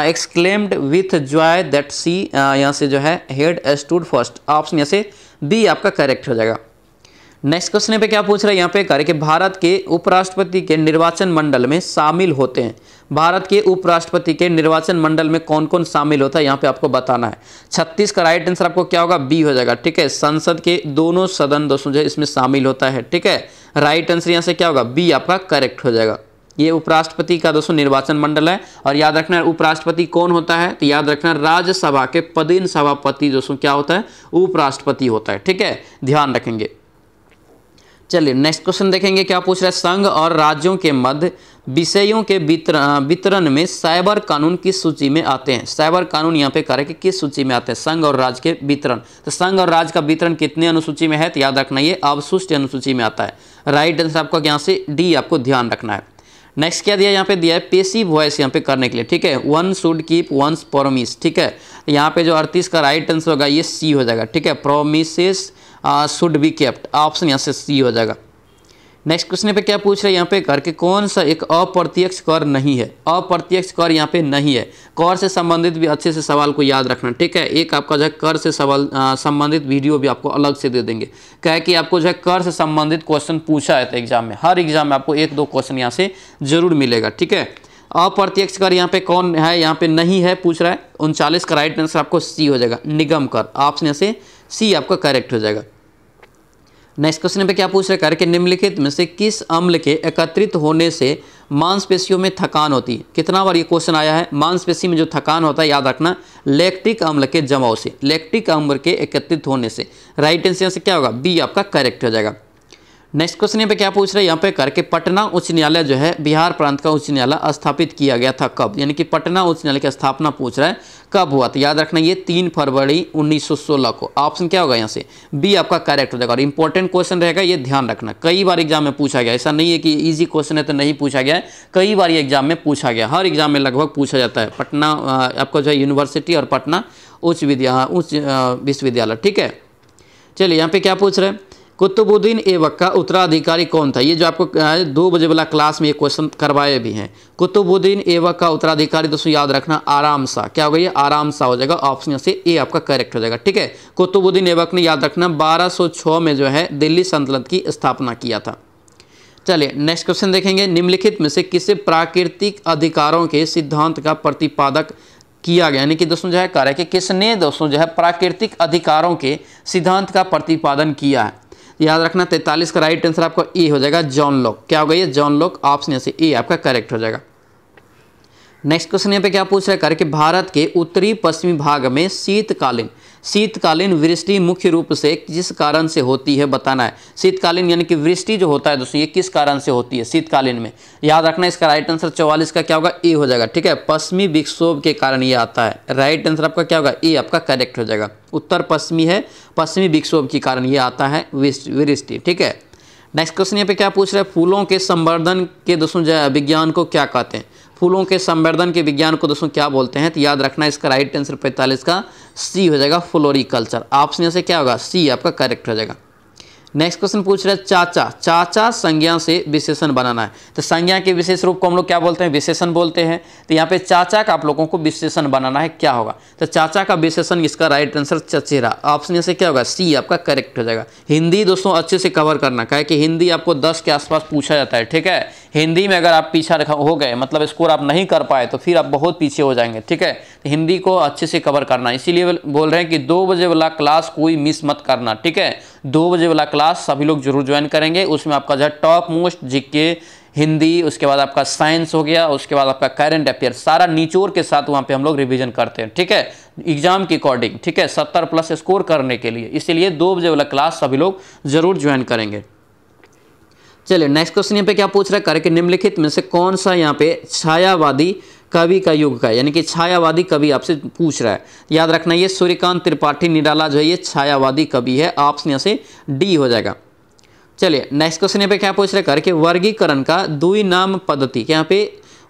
exclaimed with joy that C यहाँ से जो है हेड स्टूड फर्स्ट ऑप्शन यहाँ से बी आपका करेक्ट हो जाएगा नेक्स्ट क्वेश्चन पे क्या पूछ रहा है यहाँ पे कह रहे कि भारत के उपराष्ट्रपति के निर्वाचन मंडल में शामिल होते हैं भारत के उपराष्ट्रपति के निर्वाचन मंडल में कौन कौन शामिल होता है यहाँ पे आपको बताना है छत्तीस का राइट आंसर आपको क्या होगा बी हो जाएगा ठीक है संसद के दोनों सदन दोस्तों जो है इसमें शामिल होता है ठीक है राइट आंसर यहाँ से क्या होगा बी आपका करेक्ट हो जाएगा ये उपराष्ट्रपति का दोस्तों निर्वाचन मंडल है और याद रखना है उपराष्ट्रपति कौन होता है तो याद रखना राज्यसभा के पदीन सभापति दोस्तों क्या होता है उपराष्ट्रपति होता है ठीक है ध्यान रखेंगे चलिए नेक्स्ट क्वेश्चन देखेंगे क्या पूछ रहा है संघ और राज्यों के मध्य विषयों के वितरण में साइबर कानून किस सूची में आते हैं साइबर कानून यहाँ पे करें कि किस सूची में आते हैं संघ और राज्य के वितरण तो संघ और राज्य का वितरण कितने अनुसूची में है तो याद रखना ये अवशिष्ट अनुसूची में आता है राइट आंसर आपका यहाँ से डी आपको ध्यान रखना है नेक्स्ट क्या दिया यहाँ पे दिया है पेशी वॉयस यहाँ पे करने के लिए ठीक है one should keep one's promise ठीक है यहाँ पे जो अड़तीस का राइट आंसर होगा ये सी हो जाएगा ठीक है promise should be kept option यहाँ से सी हो जाएगा नेक्स्ट क्वेश्चन पे क्या पूछ रहे हैं यहाँ पे कर के कौन सा एक अप्रत्यक्ष कर नहीं है अप्रत्यक्ष कर यहाँ पे नहीं है कर से संबंधित भी अच्छे से सवाल को याद रखना ठीक है एक आपका जो है कर से सवाल संबंधित वीडियो भी आपको अलग से दे देंगे क्या कि आपको जो है कर से संबंधित क्वेश्चन पूछा है एग्जाम तो में हर एग्जाम में आपको एक दो क्वेश्चन यहाँ से जरूर मिलेगा ठीक है अप्रत्यक्ष कर यहाँ पे कौन है यहाँ पे नहीं है पूछ रहा है उनचालीस का राइट आंसर आपको सी हो जाएगा निगम कर ऑप्शन यहाँ से सी आपका करेक्ट हो जाएगा नेक्स्ट क्वेश्चन पे क्या पूछ रहे है कि निम्नलिखित में से किस अम्ल के एकत्रित होने से मांसपेशियों में थकान होती है कितना बार ये क्वेश्चन आया है मांसपेशी में जो थकान होता है याद रखना लैक्टिक अम्ल के जमाव से लैक्टिक अम्ल के एकत्रित होने से राइट आंसर से क्या होगा बी आपका करेक्ट हो जाएगा नेक्स्ट क्वेश्चन यहाँ पे क्या पूछ रहे हैं यहाँ पे करके पटना उच्च न्यायालय जो है बिहार प्रांत का उच्च न्यायालय स्थापित किया गया था कब यानी कि पटना उच्च न्यायालय की स्थापना पूछ रहा है कब हुआ था याद रखना ये तीन फरवरी 1916 को ऑप्शन क्या होगा यहाँ से बी आपका करेक्ट हो जाएगा और इंपॉर्टेंट क्वेश्चन रहेगा ये ध्यान रखना कई बार एग्जाम में पूछा गया ऐसा नहीं है कि ईजी क्वेश्चन है तो नहीं पूछा गया कई बार ये एग्जाम में पूछा गया हर एग्जाम में लगभग पूछा जाता है पटना आपका जो है यूनिवर्सिटी और पटना उच्च विद्या उच्च विश्वविद्यालय ठीक है चलिए यहाँ पे क्या पूछ रहे हैं कुतुबुद्दीन ऐबक का उत्तराधिकारी कौन था ये जो आपको दो बजे वाला क्लास में ये क्वेश्चन करवाए भी हैं कुतुबुद्दीन ऐबक का उत्तराधिकारी दोस्तों याद रखना आराम सा क्या हो ये आराम सा हो जाएगा ऑप्शन से ए आपका करेक्ट हो जाएगा ठीक है कुतुबुद्दीन ऐबक ने याद रखना 1206 में जो है दिल्ली संतलत की स्थापना किया था चलिए नेक्स्ट क्वेश्चन देखेंगे निम्नलिखित में से किसे प्राकृतिक अधिकारों के सिद्धांत का प्रतिपादक किया गया यानी कि दोस्तों जो है कार्य कि किसने दोस्तों जो है प्राकृतिक अधिकारों के सिद्धांत का प्रतिपादन किया है याद रखना तैंतालीस का राइट आंसर आपका ई हो जाएगा जॉन लॉक क्या हो गई है जॉन लॉक ऑप्शन से ई आपका करेक्ट हो जाएगा नेक्स्ट क्वेश्चन यहाँ पे क्या पूछ रहा है कि भारत के उत्तरी पश्चिमी भाग में शीतकालीन शीतकालीन वृष्टि मुख्य रूप से किस कारण से होती है बताना है शीतकालीन यानी कि वृष्टि जो होता है दोस्तों ये किस कारण से होती है शीतकालीन में याद रखना इसका राइट आंसर चौवालीस का क्या होगा ए हो जाएगा ठीक है पश्चिमी विक्षोभ के कारण ये आता है राइट आंसर आपका क्या होगा ए आपका करेक्ट हो जाएगा उत्तर पश्चिमी है पश्चिमी विक्षोभ के कारण ये आता है वृष्टि ठीक है नेक्स्ट क्वेश्चन यहाँ पे क्या पूछ रहे हैं फूलों के संवर्धन के दोस्तों विज्ञान को क्या कहते हैं फूलों के संवर्धन के विज्ञान को दोस्तों क्या बोलते हैं तो याद रखना इसका राइट आंसर पैंतालीस का सी हो जाएगा फ्लोरिकल्चर ऑप्शन से क्या होगा सी आपका करेक्ट हो जाएगा नेक्स्ट क्वेश्चन पूछ रहे हैं चाचा चाचा संज्ञा से विशेषण बनाना है तो संज्ञा के विशेष रूप को हम लोग क्या बोलते हैं विशेषण बोलते हैं तो यहाँ पे चाचा का आप लोगों को विशेषण बनाना है क्या होगा तो चाचा का विशेषण इसका राइट आंसर चचेरा ऑप्शन से क्या होगा सी आपका करेक्ट हो जाएगा हिंदी दोस्तों अच्छे से कवर करना क्या कि हिंदी आपको दस के आसपास पूछा जाता है ठीक है हिंदी में अगर आप पीछा रखा हो गए मतलब स्कोर आप नहीं कर पाए तो फिर आप बहुत पीछे हो जाएंगे ठीक है तो हिंदी को अच्छे से कवर करना इसीलिए बोल रहे हैं कि दो बजे वाला क्लास कोई मिस मत करना ठीक है दो बजे वाला क्लास क्लास सभी लोग जरूर ज्वाइन करेंगे उसमें आपका जो है टॉप मोस्ट जीके हिंदी उसके बाद आपका साइंस हो गया उसके बाद आपका करंट अफेयर सारा निचोर के साथ वहाँ पे हम लोग रिवीजन करते हैं ठीक है एग्जाम के अकॉर्डिंग ठीक है सत्तर प्लस स्कोर करने के लिए इसीलिए दो बजे वाला क्लास सभी लोग जरूर ज्वाइन करेंगे चलिए नेक्स्ट क्वेश्चन यहाँ पे क्या पूछ रहा है करके निम्नलिखित में से कौन सा यहाँ पे छायावादी कवि का युग का यानी कि छायावादी कवि आपसे पूछ रहा है याद रखना ये सूर्यकांत त्रिपाठी निराला जो है ये छायावादी कवि है ऑप्शन यहाँ से डी हो जाएगा चलिए नेक्स्ट क्वेश्चन यहाँ पे क्या पूछ रहे करके वर्गीकरण का दुई नाम पद्धति यहाँ पे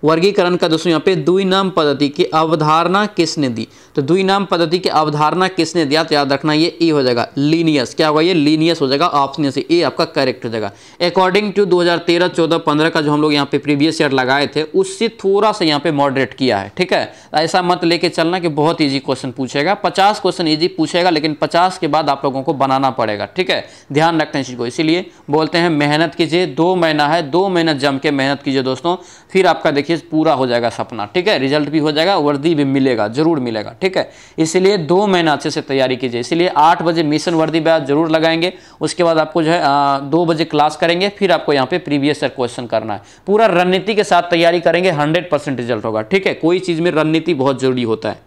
वर्गीकरण का दोस्तों यहाँ पे दुई नाम पद्धति की अवधारणा किसने दी तो दुई नाम पद्धति की अवधारणा किसने दिया तो याद रखना ये ई e हो जाएगा लीनियस क्या होगा ये लीनियस हो जाएगा ऑप्शन से ए आपका करेक्ट हो जाएगा अकॉर्डिंग टू 2013 14 15 का जो हम लोग यहाँ पे प्रीवियस ईयर लगाए थे उससे थोड़ा सा यहाँ पे मॉडरेट किया है ठीक है ऐसा मत लेके चलना कि बहुत ईजी क्वेश्चन पूछेगा पचास क्वेश्चन ईजी पूछेगा लेकिन पचास के बाद आप लोगों को बनाना पड़ेगा ठीक है ध्यान रखते हैं इस चीज़ को इसीलिए बोलते हैं मेहनत कीजिए दो महीना है दो महीना जम के मेहनत कीजिए दोस्तों फिर आपका देखिए चीज़ पूरा हो जाएगा सपना ठीक है रिजल्ट भी हो जाएगा वर्दी भी मिलेगा जरूर मिलेगा ठीक है इसलिए दो महीना अच्छे से तैयारी कीजिए इसलिए आठ बजे मिशन वर्दी ब्याज जरूर लगाएंगे उसके बाद आपको जो है आ, दो बजे क्लास करेंगे फिर आपको यहाँ पे प्रीवियस ईयर क्वेश्चन करना है पूरा रणनीति के साथ तैयारी करेंगे हंड्रेड परसेंट रिजल्ट होगा ठीक है कोई चीज़ में रणनीति बहुत जरूरी होता है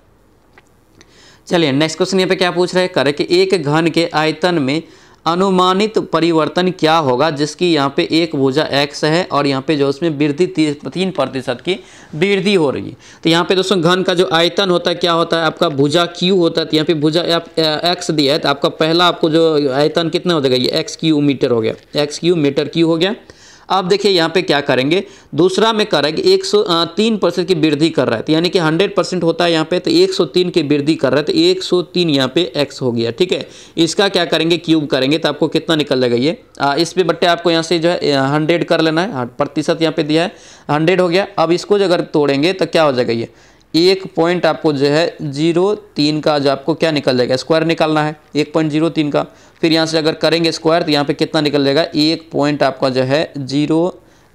चलिए नेक्स्ट क्वेश्चन यहाँ पे क्या पूछ रहे हैं करे कि एक घन के आयतन में अनुमानित परिवर्तन क्या होगा जिसकी यहाँ पे एक भुजा एक्स है और यहाँ पे जो उसमें वृद्धि तीन प्रतिशत की वृद्धि हो रही है तो यहाँ पे दोस्तों घन का जो आयतन होता है क्या होता है आपका भुजा क्यू होता है तो यहाँ पे भुजा आप एक्स दिया है तो आपका पहला आपको जो आयतन कितना हो जाएगा ये एक्स क्यू मीटर हो गया एक्स क्यू मीटर क्यू हो गया अब देखिए यहाँ पे क्या करेंगे दूसरा में करेंगे एक सौ तीन परसेंट की वृद्धि कर रहा है तो यानी कि हंड्रेड परसेंट होता है यहाँ पे तो एक सौ तीन की वृद्धि कर रहा है तो एक सौ तीन यहाँ पे एक्स हो गया ठीक है इसका क्या करेंगे क्यूब करेंगे तो आपको कितना निकल जाएगा ये इस पे बट्टे आपको यहाँ से जो है हंड्रेड कर लेना है प्रतिशत यहाँ पे दिया है हंड्रेड हो गया अब इसको अगर तोड़ेंगे तो क्या हो जाएगा ये एक पॉइंट आपको जो है जीरो तीन का जो आपको क्या निकल जाएगा स्क्वायर निकालना है एक पॉइंट जीरो तीन का फिर यहाँ से अगर करेंगे स्क्वायर तो यहाँ पे कितना निकल जाएगा एक पॉइंट आपका जो है जीरो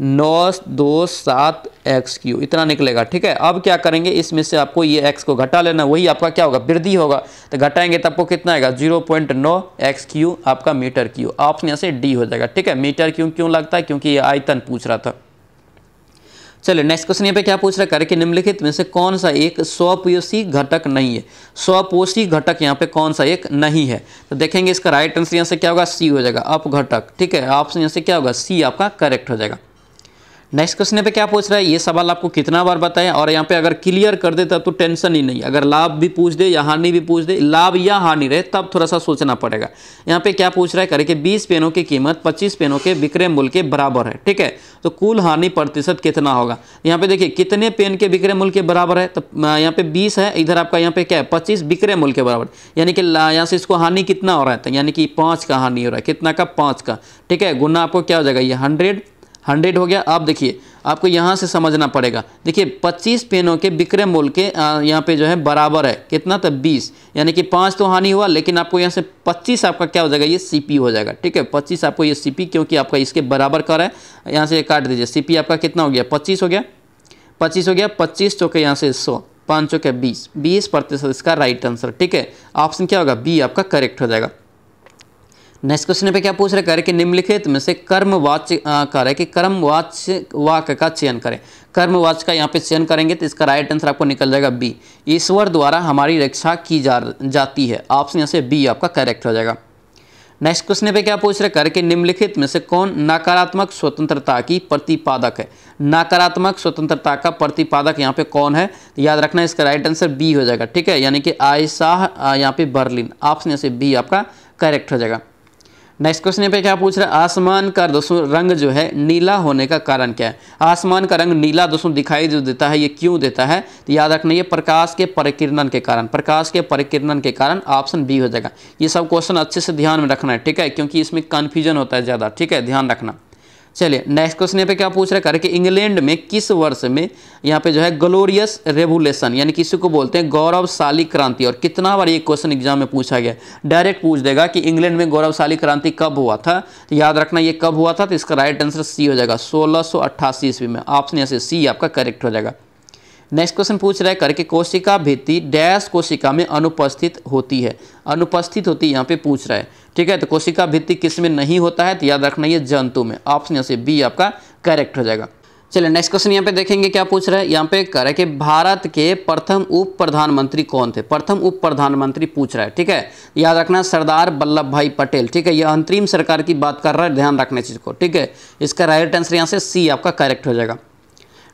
नौ दो सात एक्स क्यू इतना निकलेगा ठीक है अब क्या करेंगे इसमें से आपको ये एक्स को घटा लेना वही आपका क्या होगा वृद्धि होगा तो घटाएंगे तो आपको कितना आएगा जीरो पॉइंट नौ एक्स क्यू आपका मीटर क्यू ऑप्शन यहाँ से डी हो जाएगा ठीक है मीटर क्यू क्यों लगता है क्योंकि ये आयतन पूछ रहा था चलिए नेक्स्ट क्वेश्चन यहाँ पे क्या पूछ रहा है करके निम्नलिखित में से कौन सा एक स्वपोषी घटक नहीं है स्वपोषी घटक यहाँ पे कौन सा एक नहीं है तो देखेंगे इसका राइट आंसर यहाँ से क्या होगा सी हो जाएगा अप घटक ठीक है ऑप्शन यहाँ से क्या होगा सी आपका करेक्ट हो जाएगा नेक्स्ट क्वेश्चन पे क्या पूछ रहा है ये सवाल आपको कितना बार बताएं और यहाँ पे अगर क्लियर कर दे तब तो टेंशन ही नहीं अगर लाभ भी पूछ दे या हानि भी पूछ दे लाभ या हानि रहे तब थोड़ा सा सोचना पड़ेगा यहाँ पे क्या पूछ रहा है करके 20 पेनों की कीमत 25 पेनों के विक्रय मूल्य के बराबर है ठीक है तो कुल हानि प्रतिशत कितना होगा यहाँ पे देखिए कितने पेन के विक्रय मूल्य के बराबर है तो यहाँ पे बीस है इधर आपका यहाँ पे क्या है पच्चीस विक्रय मूल्य के बराबर यानी कि यहाँ से इसको हानि कितना हो रहा है तो यानी कि पाँच का हानि हो रहा है कितना का पाँच का ठीक है गुना आपको क्या हो जाएगा ये हंड्रेड हंड्रेड हो गया अब देखिए आपको यहाँ से समझना पड़ेगा देखिए पच्चीस पेनों के विक्रय मूल्य के यहाँ पे जो है बराबर है कितना था बीस यानी कि पाँच तो हानि हुआ लेकिन आपको यहाँ से पच्चीस आपका क्या हो जाएगा ये सीपी हो जाएगा ठीक है पच्चीस आपको ये सीपी क्योंकि आपका इसके बराबर कर है यहाँ से ये काट दीजिए सीपी आपका कितना हो गया पच्चीस हो गया पच्चीस हो गया पच्चीस चौके यहाँ से सौ पाँच चौके बीस बीस प्रतिशत इसका राइट आंसर ठीक है ऑप्शन क्या होगा बी आपका करेक्ट हो जाएगा नेक्स्ट क्वेश्चन पे क्या पूछ रहे कर कि निम्नलिखित में से कर्म वाच्य कर है कि कर्म वाच्य वाक्य का चयन करें कर्म का यहाँ पे चयन करेंगे तो इसका राइट आंसर आपको निकल जाएगा बी ईश्वर द्वारा हमारी रक्षा की जा जाती है ऑप्शन यहाँ से बी आपका करेक्ट हो जाएगा नेक्स्ट क्वेश्चन पे क्या पूछ रहे कर कि निम्नलिखित में से कौन नकारात्मक स्वतंत्रता की प्रतिपादक है नकारात्मक स्वतंत्रता का प्रतिपादक यहाँ पे कौन है याद रखना इसका राइट आंसर बी हो जाएगा ठीक है यानी कि आयशाह यहाँ पे बर्लिन ऑप्शन यहाँ से बी आपका करेक्ट हो जाएगा नेक्स्ट क्वेश्चन पे क्या पूछ रहा है आसमान का दोस्तों रंग जो है नीला होने का कारण क्या है आसमान का रंग नीला दोस्तों दिखाई जो देता है ये क्यों देता है तो याद रखना ये प्रकाश के परिकिरणन के कारण प्रकाश के परिकिरणन के कारण ऑप्शन बी हो जाएगा ये सब क्वेश्चन अच्छे से ध्यान में रखना है ठीक है क्योंकि इसमें कन्फ्यूजन होता है ज़्यादा ठीक है ध्यान रखना चलिए नेक्स्ट क्वेश्चन यहाँ पे क्या पूछ रहे है करके इंग्लैंड में किस वर्ष में यहाँ पे जो है ग्लोरियस रेवोल्यूशन यानी किसी को बोलते हैं गौरवशाली क्रांति और कितना बार ये क्वेश्चन एग्जाम में पूछा गया डायरेक्ट पूछ देगा कि इंग्लैंड में गौरवशाली क्रांति कब हुआ था तो याद रखना ये कब हुआ था तो इसका राइट आंसर सी हो जाएगा सोलह ईस्वी में ऑप्शन यहाँ से सी आपका करेक्ट हो जाएगा नेक्स्ट क्वेश्चन पूछ रहा है करके कोशिका भित्ति डैश कोशिका में अनुपस्थित होती है अनुपस्थित होती है यहाँ पे पूछ रहा है ठीक है तो कोशिका भित्ति किस में नहीं होता है तो याद रखना ये जंतु में ऑप्शन यहाँ से बी आपका करेक्ट हो जाएगा चलिए नेक्स्ट क्वेश्चन यहाँ पे देखेंगे क्या पूछ रहा है यहाँ पे कह रहा है कि भारत के प्रथम उप प्रधानमंत्री कौन थे प्रथम उप प्रधानमंत्री पूछ रहा है ठीक है याद रखना सरदार वल्लभ भाई पटेल ठीक है यह अंतरिम सरकार की बात कर रहा है ध्यान रखना चीज़ को ठीक है इसका राइट आंसर यहाँ से सी आपका करेक्ट हो जाएगा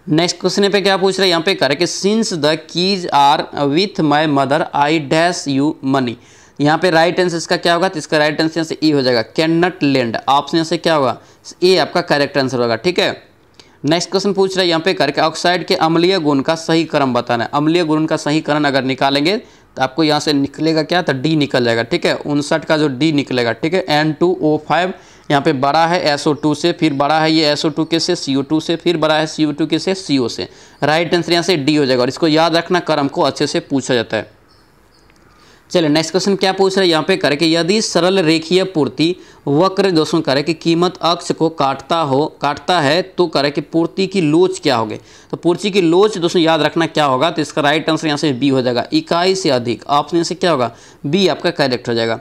नेक्स्ट क्वेश्चन पे क्या पूछ रहा है यहाँ पे कर कि since the keys are with my mother I dash you money यहाँ पे राइट आंसर इसका क्या होगा तो इसका राइट आंसर यहाँ से ई e हो जाएगा कैन नॉट लेंड ऑप्शन यहाँ से क्या होगा ए आपका करेक्ट आंसर होगा ठीक है नेक्स्ट क्वेश्चन पूछ रहा है यहाँ पे करके ऑक्साइड के अम्लीय गुण का सही क्रम बताना है अम्लीय गुण का सही क्रम अगर निकालेंगे तो आपको यहाँ से निकलेगा क्या तो डी निकल जाएगा ठीक है उनसठ का जो डी निकलेगा ठीक है एन टू ओ फाइव यहाँ पे बड़ा है SO2 से फिर बड़ा है ये SO2 के से CO2 से फिर बड़ा है CO2 के से CO से राइट आंसर यहाँ से डी हो जाएगा और इसको याद रखना क्रम को अच्छे से पूछा जाता है चलिए नेक्स्ट क्वेश्चन क्या पूछ रहे हैं यहाँ पे करे कि यदि सरल रेखीय पूर्ति वक्र दोस्तों करे कि कीमत अक्ष को काटता हो काटता है तो करे कि पूर्ति की लोच क्या होगी तो पूर्ति की लोच दोस्तों याद रखना क्या होगा तो इसका राइट आंसर यहाँ से बी हो जाएगा इकाई से अधिक ऑप्शन से क्या होगा बी आपका करेक्ट हो जाएगा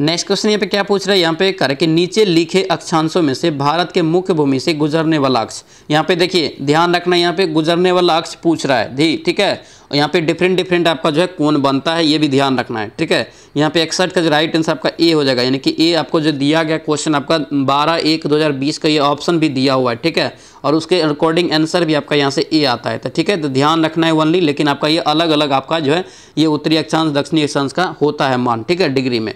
नेक्स्ट क्वेश्चन यहाँ पे क्या पूछ रहा है यहाँ पे कर के नीचे लिखे अक्षांशों में से भारत के मुख्य भूमि से गुजरने वाला अक्ष यहाँ पे देखिए ध्यान रखना यहाँ पे गुजरने वाला अक्ष पूछ रहा है धी ठीक है और यहाँ पे डिफरेंट डिफरेंट आपका जो है कौन बनता है ये भी ध्यान रखना है ठीक है यहाँ पे एकसठ का जो राइट आंसर आपका ए हो जाएगा यानी कि ए आपको जो दिया गया क्वेश्चन आपका बारह एक दो का ये ऑप्शन भी दिया हुआ है ठीक है और उसके अकॉर्डिंग आंसर भी आपका यहाँ से ए आता है तो ठीक है तो ध्यान रखना है ओनली लेकिन आपका ये अलग अलग आपका जो है ये उत्तरी अक्षांश दक्षिणी अक्षांश का होता है मान ठीक है डिग्री में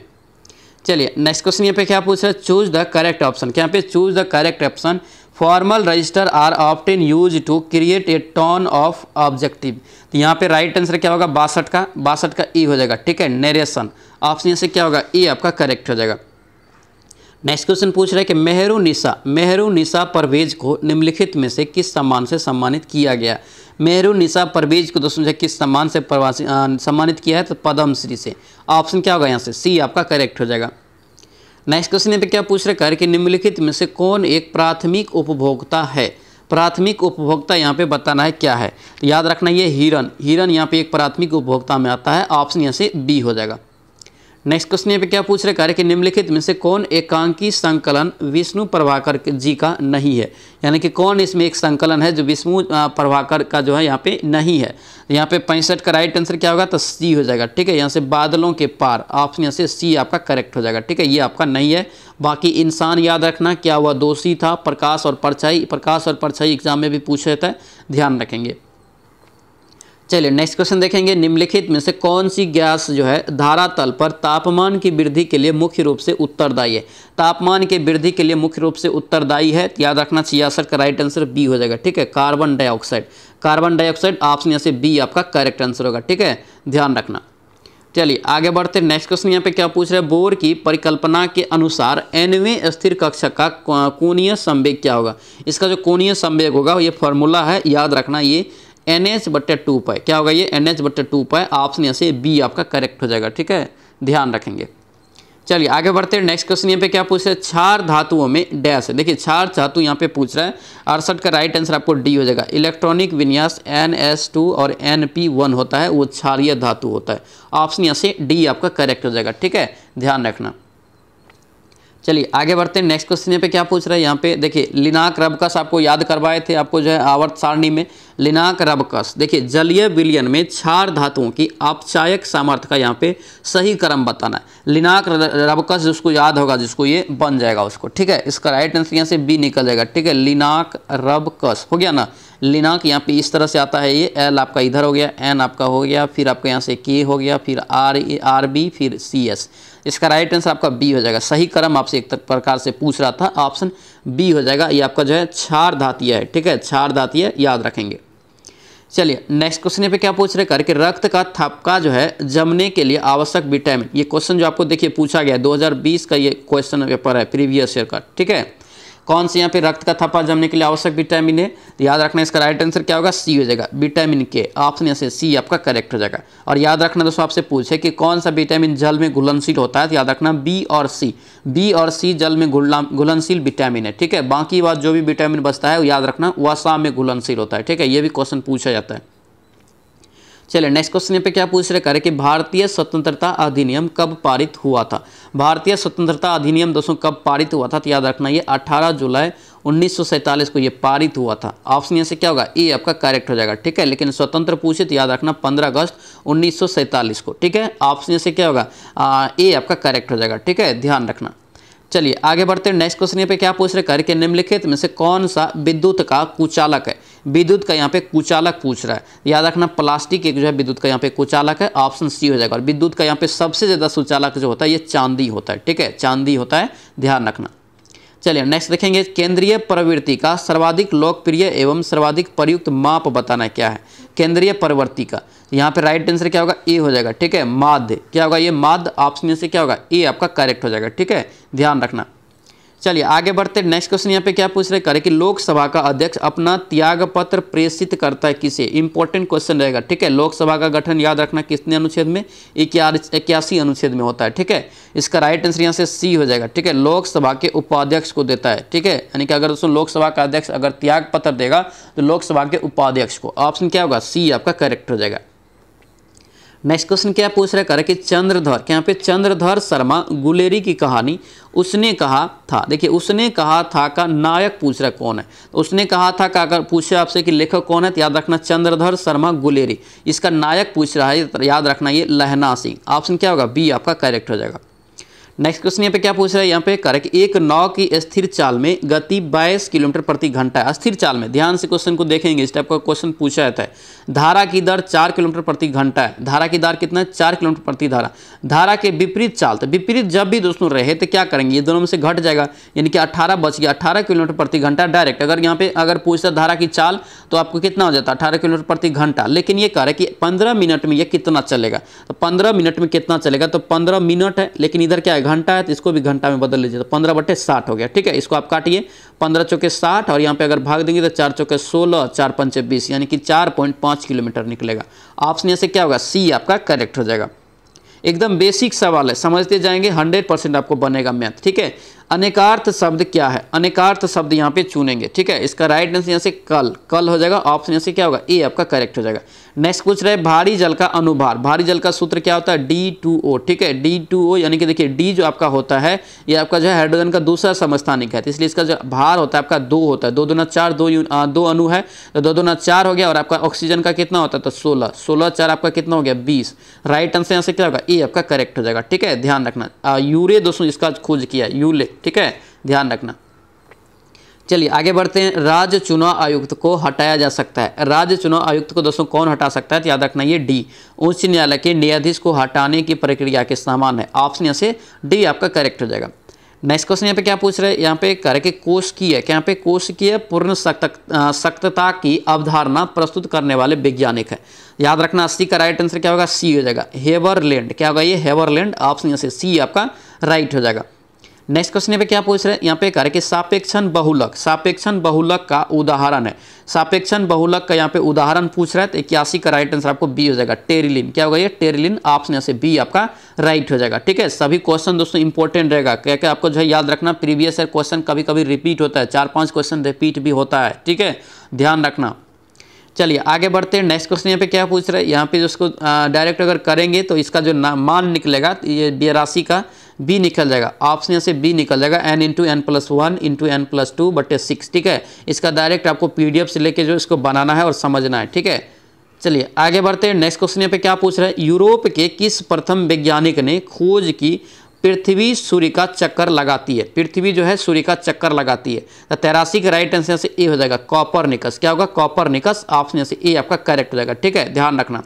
चलिए नेक्स्ट क्वेश्चन यहाँ पे क्या पूछ रहा है चूज द करेक्ट ऑप्शन क्या पे choose the correct option formal register are often used to create a tone of objective तो यहाँ पे राइट आंसर क्या होगा बासठ का बासठ का ई e हो जाएगा ठीक है नेरेशन ऑप्शन यहाँ से क्या होगा ई e आपका करेक्ट हो जाएगा नेक्स्ट क्वेश्चन पूछ रहा है कि मेहरू निशा मेहरू निशा परवेज को निम्नलिखित में से किस सम्मान से सम्मानित किया गया मेहरू निशा परवेज को दो जो किस सम्मान से प्रवासी सम्मानित किया है तो पद्मश्री से ऑप्शन क्या होगा यहाँ से सी आपका करेक्ट हो जाएगा नेक्स्ट क्वेश्चन यहाँ पे क्या पूछ रहे है कि निम्नलिखित में से कौन एक प्राथमिक उपभोक्ता है प्राथमिक उपभोक्ता यहाँ पे बताना है क्या है तो याद रखना ये हिरन हिरन यहाँ पे एक प्राथमिक उपभोक्ता में आता है ऑप्शन यहाँ से बी हो जाएगा नेक्स्ट क्वेश्चन यहाँ पे क्या पूछ रहे कार्य कि निम्नलिखित में से कौन एकांकी संकलन विष्णु प्रभाकर जी का नहीं है यानी कि कौन इसमें एक संकलन है जो विष्णु प्रभाकर का जो है यहाँ पे नहीं है यहाँ पे पैंसठ का राइट आंसर क्या होगा तो सी हो जाएगा ठीक है यहाँ से बादलों के पार ऑप्शन यहाँ से सी आपका करेक्ट हो जाएगा ठीक है ये आपका नहीं है बाकी इंसान याद रखना क्या हुआ दोषी था प्रकाश और परछाई प्रकाश और परछाई एग्जाम में भी पूछ रहता है ध्यान रखेंगे चलिए नेक्स्ट क्वेश्चन देखेंगे निम्नलिखित में से कौन सी गैस जो है धारातल पर तापमान की वृद्धि के लिए मुख्य रूप से उत्तरदायी है तापमान के वृद्धि के लिए मुख्य रूप से उत्तरदायी है तो याद रखना छियासठ का राइट आंसर बी हो जाएगा ठीक है carbon dioxide carbon dioxide option यहाँ से बी आपका करेक्ट आंसर होगा ठीक है ध्यान रखना चलिए आगे बढ़ते नेक्स्ट क्वेश्चन यहाँ पे क्या पूछ रहे हैं बोर की परिकल्पना के अनुसार एनवे स्थिर कक्षक का कोणीय संवेग क्या होगा इसका जो कोणीय संवेग होगा ये फॉर्मूला है याद रखना ये एन एच बट्टे टू पाए क्या होगा ये एन एच बट्टे टू पाए ऑप्शन यहाँ से बी आपका करेक्ट हो जाएगा ठीक है ध्यान रखेंगे चलिए आगे बढ़ते हैं नेक्स्ट क्वेश्चन यहाँ पे क्या पूछ रहा है चार धातुओं में डैश है देखिए चार धातु यहाँ पे पूछ रहा है अड़सठ का राइट आंसर आपको डी हो जाएगा इलेक्ट्रॉनिक विन्यास एन एस टू और एन पी वन होता है वो क्षारीय धातु होता है ऑप्शन यहाँ से डी आपका करेक्ट हो जाएगा ठीक है ध्यान रखना चलिए आगे बढ़ते हैं नेक्स्ट क्वेश्चन यहाँ पे क्या पूछ रहा है यहाँ पे देखिए लिनाक रबकस आपको याद करवाए थे आपको जो है आवर्त सारणी में लिनाक रबकस देखिए जलीय विलियन में क्षार धातुओं की आपचायक सामर्थ्य का यहाँ पे सही क्रम बताना है लिनाक रबकस जिसको याद होगा जिसको ये बन जाएगा उसको ठीक है इसका राइट आंसर यहाँ से बी निकल जाएगा ठीक है लिनाक रबकस हो गया ना लिनाक यहाँ पे इस तरह से आता है ये एल आपका इधर हो गया एन आपका हो गया फिर आपका यहाँ से के हो गया फिर आर आर बी फिर सी एस इसका राइट आंसर आपका बी हो जाएगा सही क्रम आपसे एक प्रकार से पूछ रहा था ऑप्शन बी हो जाएगा ये आपका जो है छार धातिया है ठीक है छार धातिया याद रखेंगे चलिए नेक्स्ट क्वेश्चन पे क्या पूछ रहे करके रक्त का थपका जो है जमने के लिए आवश्यक विटामिन ये क्वेश्चन जो आपको देखिए पूछा गया 2020 का ये क्वेश्चन पेपर है प्रीवियस ईयर का ठीक है कौन से यहाँ पे रक्त का थप्पा जमने के लिए आवश्यक विटामिन है तो याद रखना इसका राइट आंसर क्या होगा सी हो जाएगा विटामिन के ऑप्शन यहाँ से सी आपका करेक्ट हो जाएगा और याद रखना दोस्तों आपसे पूछे कि कौन सा विटामिन जल में घुलनशील होता है तो याद रखना बी और सी बी और सी जल में घुलनशील विटामिन है ठीक है बाकी बात जो भी विटामिन बचता है वो याद रखना वसा में घुलनशील होता है ठीक है ये भी क्वेश्चन पूछा जाता है चलिए नेक्स्ट क्वेश्चन पे क्या पूछ रहे करें कि भारतीय स्वतंत्रता अधिनियम कब पारित हुआ था भारतीय स्वतंत्रता अधिनियम दोस्तों कब पारित हुआ था तो याद रखना ये 18 जुलाई उन्नीस को ये पारित हुआ था ऑप्शन यहाँ से क्या होगा ए आपका करेक्ट हो जाएगा ठीक है लेकिन स्वतंत्र पूछे तो याद रखना 15 अगस्त उन्नीस को ठीक है ऑप्शन यहाँ से क्या होगा ए आपका करेक्ट हो जाएगा ठीक है ध्यान रखना चलिए आगे बढ़ते हैं नेक्स्ट क्वेश्चन पे क्या पूछ रहे कर निम्नलिखित में से कौन सा विद्युत का कुचालक है विद्युत का यहाँ पे कुचालक पूछ रहा है याद रखना प्लास्टिक एक जो है विद्युत का यहाँ पे कुचालक है ऑप्शन सी हो जाएगा और विद्युत का यहाँ पे सबसे ज़्यादा सुचालक जो होता है ये चांदी होता है ठीक है चांदी होता है ध्यान रखना चलिए नेक्स्ट देखेंगे केंद्रीय प्रवृत्ति का सर्वाधिक लोकप्रिय एवं सर्वाधिक प्रयुक्त माप बताना क्या है केंद्रीय प्रवृत्ति का यहाँ पे राइट आंसर क्या होगा ए हो जाएगा ठीक है माध्य क्या होगा ये माध्य ऑप्शन से क्या होगा ए आपका करेक्ट हो जाएगा ठीक है ध्यान रखना चलिए आगे बढ़ते नेक्स्ट क्वेश्चन यहाँ पे क्या पूछ रहे करें कि लोकसभा का अध्यक्ष अपना त्याग पत्र प्रेषित करता है किसे इंपॉर्टेंट क्वेश्चन रहेगा ठीक है लोकसभा का गठन याद रखना कितने अनुच्छेद में इक्यासी अनुच्छेद में होता है ठीक है इसका राइट आंसर यहाँ से सी हो जाएगा ठीक है लोकसभा के उपाध्यक्ष को देता है ठीक है यानी कि अगर दोस्तों लोकसभा का अध्यक्ष अगर त्याग पत्र देगा तो लोकसभा के उपाध्यक्ष को ऑप्शन क्या होगा सी आपका करेक्ट हो जाएगा नेक्स्ट क्वेश्चन क्या पूछ रहा है कि चंद्रधर यहाँ पे चंद्रधर शर्मा गुलेरी की कहानी उसने कहा था देखिए उसने कहा था का नायक पूछ रहा कौन है तो उसने कहा था का अगर पूछे आपसे कि लेखक कौन है तो याद रखना चंद्रधर शर्मा गुलेरी इसका नायक पूछ रहा है याद रखना ये लहना सिंह ऑप्शन क्या होगा बी आपका करेक्ट हो जाएगा नेक्स्ट क्वेश्चन यहाँ पे क्या पूछ रहा है यहाँ पे कर एक नाव की स्थिर चाल में गति 22 किलोमीटर प्रति घंटा है स्थिर चाल में ध्यान से क्वेश्चन को देखेंगे इस टाइप का क्वेश्चन पूछा जाता है धारा की दर 4 किलोमीटर प्रति घंटा है धारा की दर कितना है चार किलोमीटर प्रति धारा धारा के विपरीत चाल तो विपरीत जब भी दोस्तों रहे तो क्या करेंगे ये दोनों में से घट जाएगा यानी कि अट्ठारह बच गया अठारह किलोमीटर प्रति घंटा डायरेक्ट अगर यहाँ पे अगर पूछता धारा की चाल तो आपको कितना हो जाता अठारह किलोमीटर प्रति घंटा लेकिन ये कह रहा है कि पंद्रह मिनट में यह कितना चलेगा तो पंद्रह मिनट में कितना चलेगा तो पंद्रह मिनट है लेकिन इधर क्या है घंटा है तो इसको भी घंटा में बदल लीजिए तो पंद्रह बटे साठ हो गया ठीक है इसको आप काटिए पंद्रह चौके साठ और यहाँ पे अगर भाग देंगे तो चार चौके सोलह चार पंचे बीस यानी कि चार पॉइंट पाँच किलोमीटर निकलेगा ऑप्शन यहाँ से क्या होगा सी आपका करेक्ट हो जाएगा एकदम बेसिक सवाल है समझते जाएंगे हंड्रेड आपको बनेगा मैथ ठीक है अनेकार्थ शब्द क्या है अनेकार्थ शब्द यहाँ पे चुनेंगे ठीक है इसका राइट आंसर यहाँ से कल कल हो जाएगा ऑप्शन यहाँ से क्या होगा ए आपका करेक्ट हो जाएगा नेक्स्ट पूछ रहे भारी जल का अनुभार भारी जल का सूत्र क्या होता है डी टू ओ ठीक है डी टू ओ यानी कि देखिए डी जो आपका होता है ये आपका जो है हाइड्रोजन का दूसरा समस्थानिक है तो इसलिए इसका जो भार होता है आपका दो होता है दो दोना चार दो आ, दो अनु है तो दो दोना चार हो गया और आपका ऑक्सीजन का कितना होता है तो सोलह सोलह चार आपका कितना हो गया बीस राइट आंसर यहाँ से क्या होगा ए आपका करेक्ट हो जाएगा ठीक है ध्यान रखना यूरे दोस्तों इसका खोज किया यूले ठीक है ध्यान रखना चलिए आगे बढ़ते हैं राज्य चुनाव आयुक्त को हटाया जा सकता है राज्य चुनाव आयुक्त को दोस्तों कौन हटा सकता है तो याद रखना ये डी उच्च न्यायालय के न्यायाधीश को हटाने की प्रक्रिया के समान है ऑप्शन यहाँ से डी आपका करेक्ट हो जाएगा नेक्स्ट क्वेश्चन यहाँ पे क्या पूछ रहे हैं यहाँ पे कर के कोष की है यहाँ पे कोष की है पूर्ण सख्तता की अवधारणा प्रस्तुत करने वाले वैज्ञानिक है याद रखना सी का राइट आंसर क्या होगा सी हो जाएगा हेवरलैंड क्या होगा ये हेवरलैंड ऑप्शन यहाँ से सी आपका राइट हो जाएगा नेक्स्ट क्वेश्चन पे क्या पूछ रहे हैं यहाँ पे कह रहे कि सापेक्षण बहुलक सापेक्षण बहुलक का उदाहरण है सापेक्षण बहुलक का यहाँ पे उदाहरण पूछ रहा है तो इक्यासी का राइट आंसर आपको बी हो जाएगा टेरिलिन क्या होगा ये टेरिलिन ऑप्शन यहाँ से बी आपका राइट हो जाएगा ठीक है सभी क्वेश्चन दोस्तों इंपॉर्टेंट रहेगा क्या क्या आपको जो है याद रखना प्रीवियस क्वेश्चन कभी कभी रिपीट होता है चार पाँच क्वेश्चन रिपीट भी होता है ठीक है ध्यान रखना चलिए आगे बढ़ते हैं नेक्स्ट क्वेश्चन यहाँ पे क्या पूछ रहा है यहाँ पे जो उसको डायरेक्ट अगर करेंगे तो इसका जो मान निकलेगा ये राशि का बी निकल जाएगा ऑप्शन यहाँ से बी निकल जाएगा N into N plus one into N plus two बटे सिक्स ठीक है इसका डायरेक्ट आपको पीडीएफ से लेके जो इसको बनाना है और समझना है ठीक है चलिए आगे बढ़ते हैं नेक्स्ट क्वेश्चन यहाँ पे क्या पूछ रहा है यूरोप के किस प्रथम वैज्ञानिक ने खोज की पृथ्वी सूर्य का चक्कर लगाती है पृथ्वी जो है सूर्य का चक्कर लगाती है तो तेरासी का राइट आंसर से ए हो जाएगा कॉपर निकस क्या होगा कॉपर निकस ऑप्शन से ए आपका करेक्ट हो जाएगा ठीक है ध्यान रखना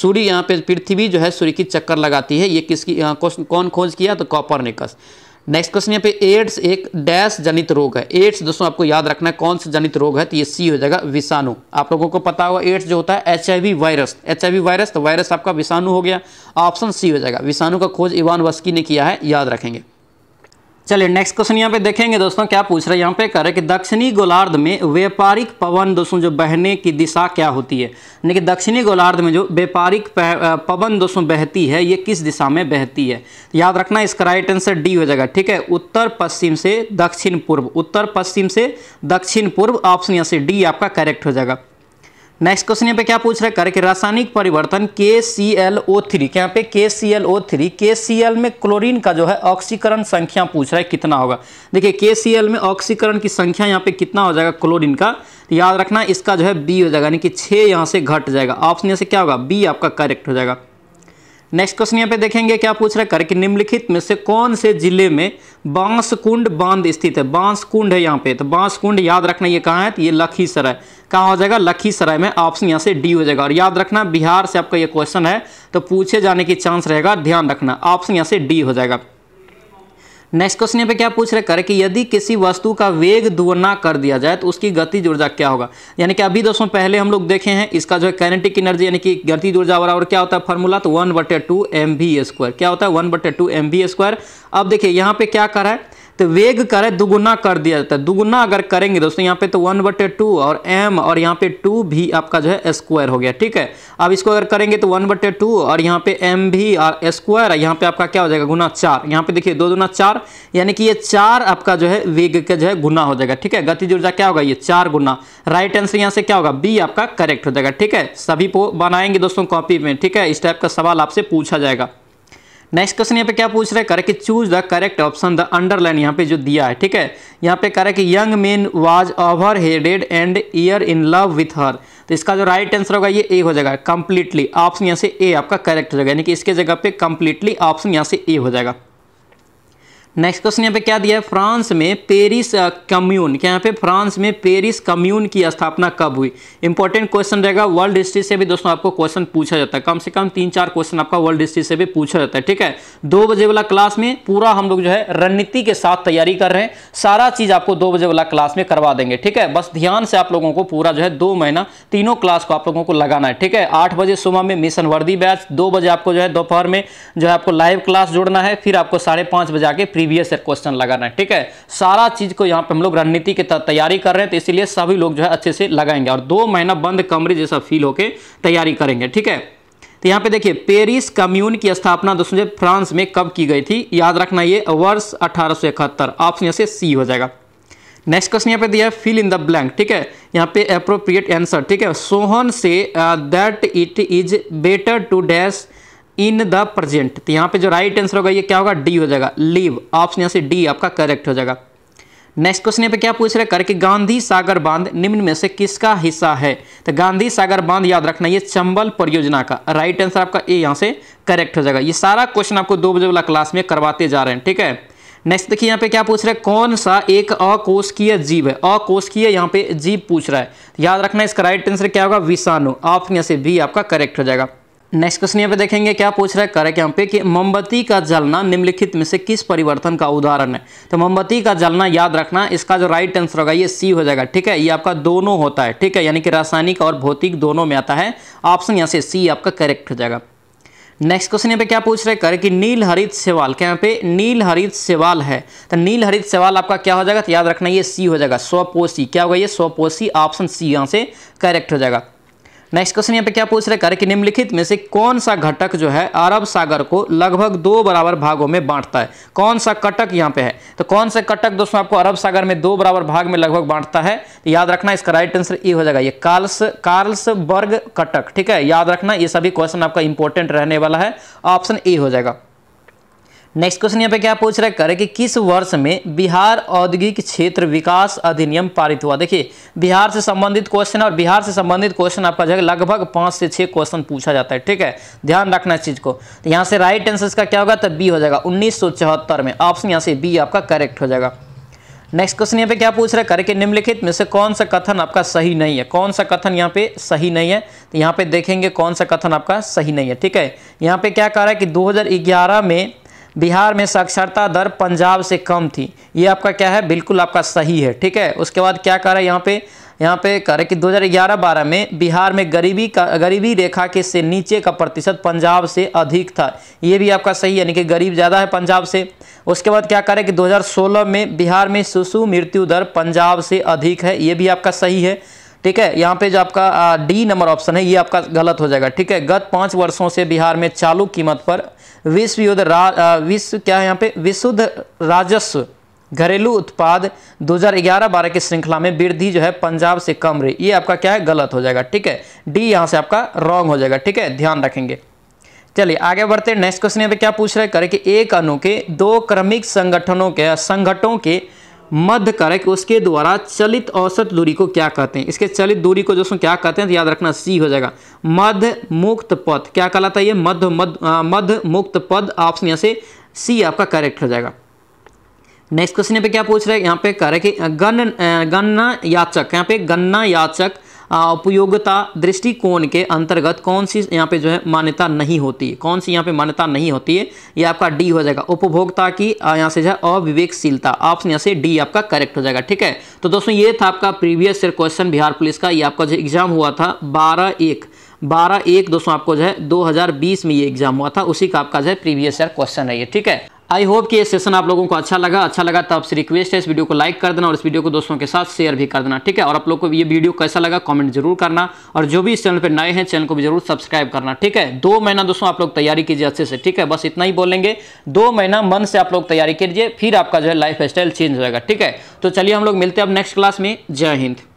सूर्य यहाँ पे पृथ्वी जो है सूर्य की चक्कर लगाती है ये किसकी क्वेश्चन कौन खोज किया तो कॉपर निकस नेक्स्ट क्वेश्चन यहाँ पे एड्स एक डैश जनित रोग है एड्स दोस्तों आपको याद रखना है कौन सा जनित रोग है तो ये सी हो जाएगा विषाणु आप लोगों को पता होगा एड्स जो होता है एच वायरस एच वायरस तो वायरस आपका विषाणु हो गया ऑप्शन सी हो जाएगा विषाणु का खोज इवान वस्की ने किया है याद रखेंगे चलिए नेक्स्ट क्वेश्चन यहाँ पे देखेंगे दोस्तों क्या पूछ रहे हैं यहाँ पे कह रहे कि दक्षिणी गोलार्ध में व्यापारिक पवन दोस्तों जो बहने की दिशा क्या होती है यानी कि दक्षिणी गोलार्ध में जो व्यापारिक पवन दोस्तों बहती है ये किस दिशा में बहती है याद रखना इसका राइट आंसर डी हो जाएगा ठीक है उत्तर पश्चिम से दक्षिण पूर्व उत्तर पश्चिम से दक्षिण पूर्व ऑप्शन यहाँ से डी आपका करेक्ट हो जाएगा नेक्स्ट क्वेश्चन यहाँ पे क्या पूछ रहे हैं करके रासायनिक परिवर्तन के सी एल ओ थ्री यहाँ पे के सी एल ओ थ्री के सी एल में क्लोरीन का जो है ऑक्सीकरण संख्या पूछ रहा है कितना होगा देखिए के सी एल में ऑक्सीकरण की संख्या यहाँ पे कितना हो जाएगा क्लोरीन का याद रखना इसका जो है बी हो जाएगा यानी कि छः यहाँ से घट जाएगा ऑप्शन से क्या होगा बी आपका करेक्ट हो जाएगा नेक्स्ट क्वेश्चन यहाँ पे देखेंगे क्या पूछ रहा है कर कि निम्नलिखित में से कौन से जिले में बांसकुंड बांध स्थित है बांसकुंड है यहाँ पे तो बांसकुंड याद रखना ये कहाँ है तो ये लखीसराय कहाँ हो जाएगा लखीसराय में ऑप्शन यहाँ से डी हो जाएगा और याद रखना बिहार से आपका ये क्वेश्चन है तो पूछे जाने की चांस रहेगा ध्यान रखना ऑप्शन यहाँ से डी हो जाएगा नेक्स्ट क्वेश्चन यहाँ पे क्या पूछ रहे करें कि यदि किसी वस्तु का वेग दुगना कर दिया जाए तो उसकी गति ऊर्जा क्या होगा यानी कि अभी दोस्तों पहले हम लोग देखे हैं इसका जो है कैनेटिक एनर्जी यानी कि गति ऊर्जा बराबर क्या होता है फॉर्मूला तो वन बटे टू एम स्क्वायर क्या होता है वन बटे टू एम स्क्वायर अब देखिए यहाँ पे क्या करा है तो वेग कर है दुगुना कर दिया जाता है दुगुना अगर करेंगे दोस्तों यहाँ पे तो वन बटे टू और एम और यहाँ पे टू भी आपका जो है स्क्वायर हो गया ठीक है अब इसको अगर करेंगे तो वन बटे टू और यहाँ पे एम भी और स्क्वायर यहाँ पे आपका क्या हो जाएगा गुना चार यहाँ पे देखिए दो दुना चार यानी कि ये चार आपका जो है वेग का जो है गुना हो जाएगा ठीक है गति ऊर्जा क्या होगा ये चार गुना राइट आंसर यहाँ से क्या होगा बी आपका करेक्ट हो जाएगा ठीक है सभी को बनाएंगे दोस्तों कॉपी में ठीक है इस टाइप का सवाल आपसे पूछा जाएगा नेक्स्ट क्वेश्चन यहाँ पे क्या पूछ रहे हैं करे कि choose the correct option the underline यहाँ पे जो दिया है ठीक है यहाँ पे करे कि young men was over headed and ear in love with her तो इसका जो राइट आंसर होगा ये ए हो जाएगा कंप्लीटली ऑप्शन यहाँ से ए आपका करेक्ट हो जाएगा यानी कि इसके जगह पे कंप्लीटली ऑप्शन यहाँ से ए हो जाएगा नेक्स्ट क्वेश्चन यहाँ पे क्या दिया है फ्रांस में पेरिस कम्यून क्या यहाँ पे फ्रांस में पेरिस कम्यून की स्थापना कब हुई इंपॉर्टेंट क्वेश्चन रहेगा वर्ल्ड हिस्ट्री से भी दोस्तों आपको क्वेश्चन पूछा जाता है कम से कम तीन चार क्वेश्चन आपका वर्ल्ड हिस्ट्री से भी पूछा जाता है ठीक है दो बजे वाला क्लास में पूरा हम लोग जो है रणनीति के साथ तैयारी कर रहे हैं सारा चीज आपको दो बजे वाला क्लास में करवा देंगे ठीक है बस ध्यान से आप लोगों को पूरा जो है दो महीना तीनों क्लास को आप लोगों को लगाना है ठीक है आठ बजे सुबह में मिशन वर्दी बैच दो बजे आपको जो है दोपहर में जो है आपको लाइव क्लास जोड़ना है फिर आपको साढ़े बजे आके प्रीवियस ईयर क्वेश्चन लगाना है ठीक है सारा चीज को यहाँ पे हम लोग रणनीति के तहत तैयारी कर रहे हैं तो इसीलिए सभी लोग जो है अच्छे से लगाएंगे और दो महीना बंद कमरे जैसा फील होकर तैयारी करेंगे ठीक है तो यहाँ पे देखिए पेरिस कम्यून की स्थापना दोस्तों फ्रांस में कब की गई थी याद रखना ये वर्ष अठारह ऑप्शन यहाँ से सी हो जाएगा नेक्स्ट क्वेश्चन यहाँ पे दिया है फिल इन द ब्लैंक ठीक है यहाँ पे अप्रोप्रिएट आंसर ठीक है Sohan says that it is better to dash in the present तो यहाँ पे जो राइट आंसर होगा ये क्या होगा डी हो जाएगा लीव ऑप्शन यहाँ से डी आपका करेक्ट हो जाएगा नेक्स्ट क्वेश्चन यहाँ पे क्या पूछ रहे हैं करके गांधी सागर बांध निम्न में से किसका हिस्सा है तो गांधी सागर बांध याद रखना ये चंबल परियोजना का राइट आंसर आपका ए यहाँ से करेक्ट हो जाएगा ये सारा क्वेश्चन आपको दो बजे वाला क्लास में करवाते जा रहे हैं ठीक है नेक्स्ट देखिए यहाँ पे क्या पूछ रहे हैं कौन सा एक अकोशकीय जीव है अकोशकीय यहाँ पे जीव पूछ रहा है तो याद रखना इसका राइट आंसर क्या होगा विषाणु ऑप्शन यहाँ से बी आपका करेक्ट हो जाएगा नेक्स्ट क्वेश्चन यहाँ पे देखेंगे क्या पूछ रहा है करेक्ट यहाँ पे कि मोमबत्ती का जलना निम्नलिखित में से किस परिवर्तन का उदाहरण है तो मोमबत्ती का जलना याद रखना इसका जो राइट आंसर होगा ये सी हो जाएगा ठीक है ये आपका दोनों होता है ठीक है यानी कि रासायनिक और भौतिक दोनों में आता है ऑप्शन यहाँ से सी आपका करेक्ट हो जाएगा नेक्स्ट क्वेश्चन यहाँ पे क्या पूछ रहे कर कि नील हरित सेवाल क्या यहाँ पे नील हरित सेवाल है तो नील हरित सेवाल आपका क्या हो जाएगा तो याद रखना ये सी हो जाएगा स्वपोषी क्या होगा ये स्वपोषी ऑप्शन सी यहाँ से करेक्ट हो जाएगा नेक्स्ट क्वेश्चन यहाँ पे क्या पूछ रहे कर कि निम्नलिखित में से कौन सा घटक जो है अरब सागर को लगभग दो बराबर भागों में बांटता है कौन सा कटक यहाँ पे है तो कौन सा कटक दोस्तों आपको अरब सागर में दो बराबर भाग में लगभग बांटता है तो याद रखना इसका राइट आंसर ये हो जाएगा ये कार्ल्स कार्ल्स कटक ठीक है याद रखना ये सभी क्वेश्चन आपका इंपॉर्टेंट रहने वाला है ऑप्शन ए हो जाएगा नेक्स्ट क्वेश्चन यहाँ पे क्या पूछ रहा है करें कि किस वर्ष में बिहार औद्योगिक क्षेत्र विकास अधिनियम पारित हुआ देखिए बिहार से संबंधित क्वेश्चन और बिहार से संबंधित क्वेश्चन आपका जगह लगभग पाँच से छः क्वेश्चन पूछा जाता है ठीक है ध्यान रखना इस चीज़ को तो यहाँ से राइट आंसर इसका क्या होगा तो बी हो जाएगा उन्नीस में ऑप्शन यहाँ से बी आपका करेक्ट हो जाएगा नेक्स्ट क्वेश्चन यहाँ पे क्या पूछ रहा है करके निम्नलिखित में से कौन सा कथन आपका सही नहीं है कौन सा कथन यहाँ पे सही नहीं है तो यहाँ पे देखेंगे कौन सा कथन आपका सही नहीं है ठीक है यहाँ पे क्या कह रहा है कि 2011 में बिहार में साक्षरता दर पंजाब से कम थी ये आपका क्या है बिल्कुल आपका सही है ठीक है उसके बाद क्या कह रहा है यहाँ पे यहाँ पे कह रहे कि 2011-12 में बिहार में गरीबी का गरीबी रेखा के से नीचे का प्रतिशत पंजाब से अधिक था ये भी आपका सही यानी कि गरीब ज़्यादा है पंजाब से उसके बाद क्या करें कि 2016 में बिहार में शिशु मृत्यु दर पंजाब से अधिक है ये भी आपका सही है ठीक है यहाँ पे जो आपका डी नंबर ऑप्शन है ये आपका गलत हो जाएगा ठीक है गत पाँच वर्षों से बिहार में चालू कीमत पर विश्व युद्ध विश्व क्या है यहाँ पे विशुद्ध राजस्व घरेलू उत्पाद 2011-12 की श्रृंखला में वृद्धि जो है पंजाब से कम रही ये आपका क्या है गलत हो जाएगा ठीक है डी यहाँ से आपका रॉन्ग हो जाएगा ठीक है ध्यान रखेंगे चलिए आगे बढ़ते हैं नेक्स्ट क्वेश्चन यहाँ पे क्या पूछ रहे हैं करें कि एक अनु के दो क्रमिक संगठनों के संगठनों के मध्य कारक उसके द्वारा चलित औसत दूरी को क्या कहते हैं इसके चलित दूरी को दोस्तों क्या कहते हैं तो याद रखना सी हो जाएगा मध्य मुक्त पद क्या कहलाता है ये मध्य मध्य मुक्त पद ऑप्शन यहाँ से सी आपका करेक्ट हो जाएगा नेक्स्ट क्वेश्चन यहाँ पे क्या पूछ रहे हैं यहाँ पे कारक गण गन्ना याचक यहाँ पे गन्ना याचक उपयोगिता दृष्टिकोण के अंतर्गत कौन सी यहाँ पे जो है मान्यता नहीं होती है कौन सी यहाँ पे मान्यता नहीं होती है ये आपका डी हो जाएगा उपभोक्ता की यहाँ से जो है अविवेकशीलता ऑप्शन यहाँ से डी आपका करेक्ट हो जाएगा ठीक है तो दोस्तों ये था आपका previous year question Bihar police का ये आपका जो एग्जाम हुआ था बारह एक बारह एक दोस्तों आपको जो है 2020 में ये एग्जाम हुआ था उसी का आपका जो है प्रीवियस ईयर क्वेश्चन है ये ठीक है आई होप कि ये सेशन आप लोगों को अच्छा लगा अच्छा लगा तो आपसे रिक्वेस्ट है इस वीडियो को लाइक कर देना और इस वीडियो को दोस्तों के साथ शेयर भी कर देना ठीक है और आप लोग को ये वीडियो कैसा लगा कमेंट जरूर करना और जो भी इस चैनल पर नए हैं चैनल को भी जरूर सब्सक्राइब करना ठीक है दो महीना दोस्तों आप लोग तैयारी कीजिए अच्छे से ठीक है बस इतना ही बोलेंगे दो महीना मन से आप लोग तैयारी कीजिए फिर आपका जो है लाइफ चेंज हो जाएगा ठीक है तो चलिए हम लोग मिलते हैं अब नेक्स्ट क्लास में जय हिंद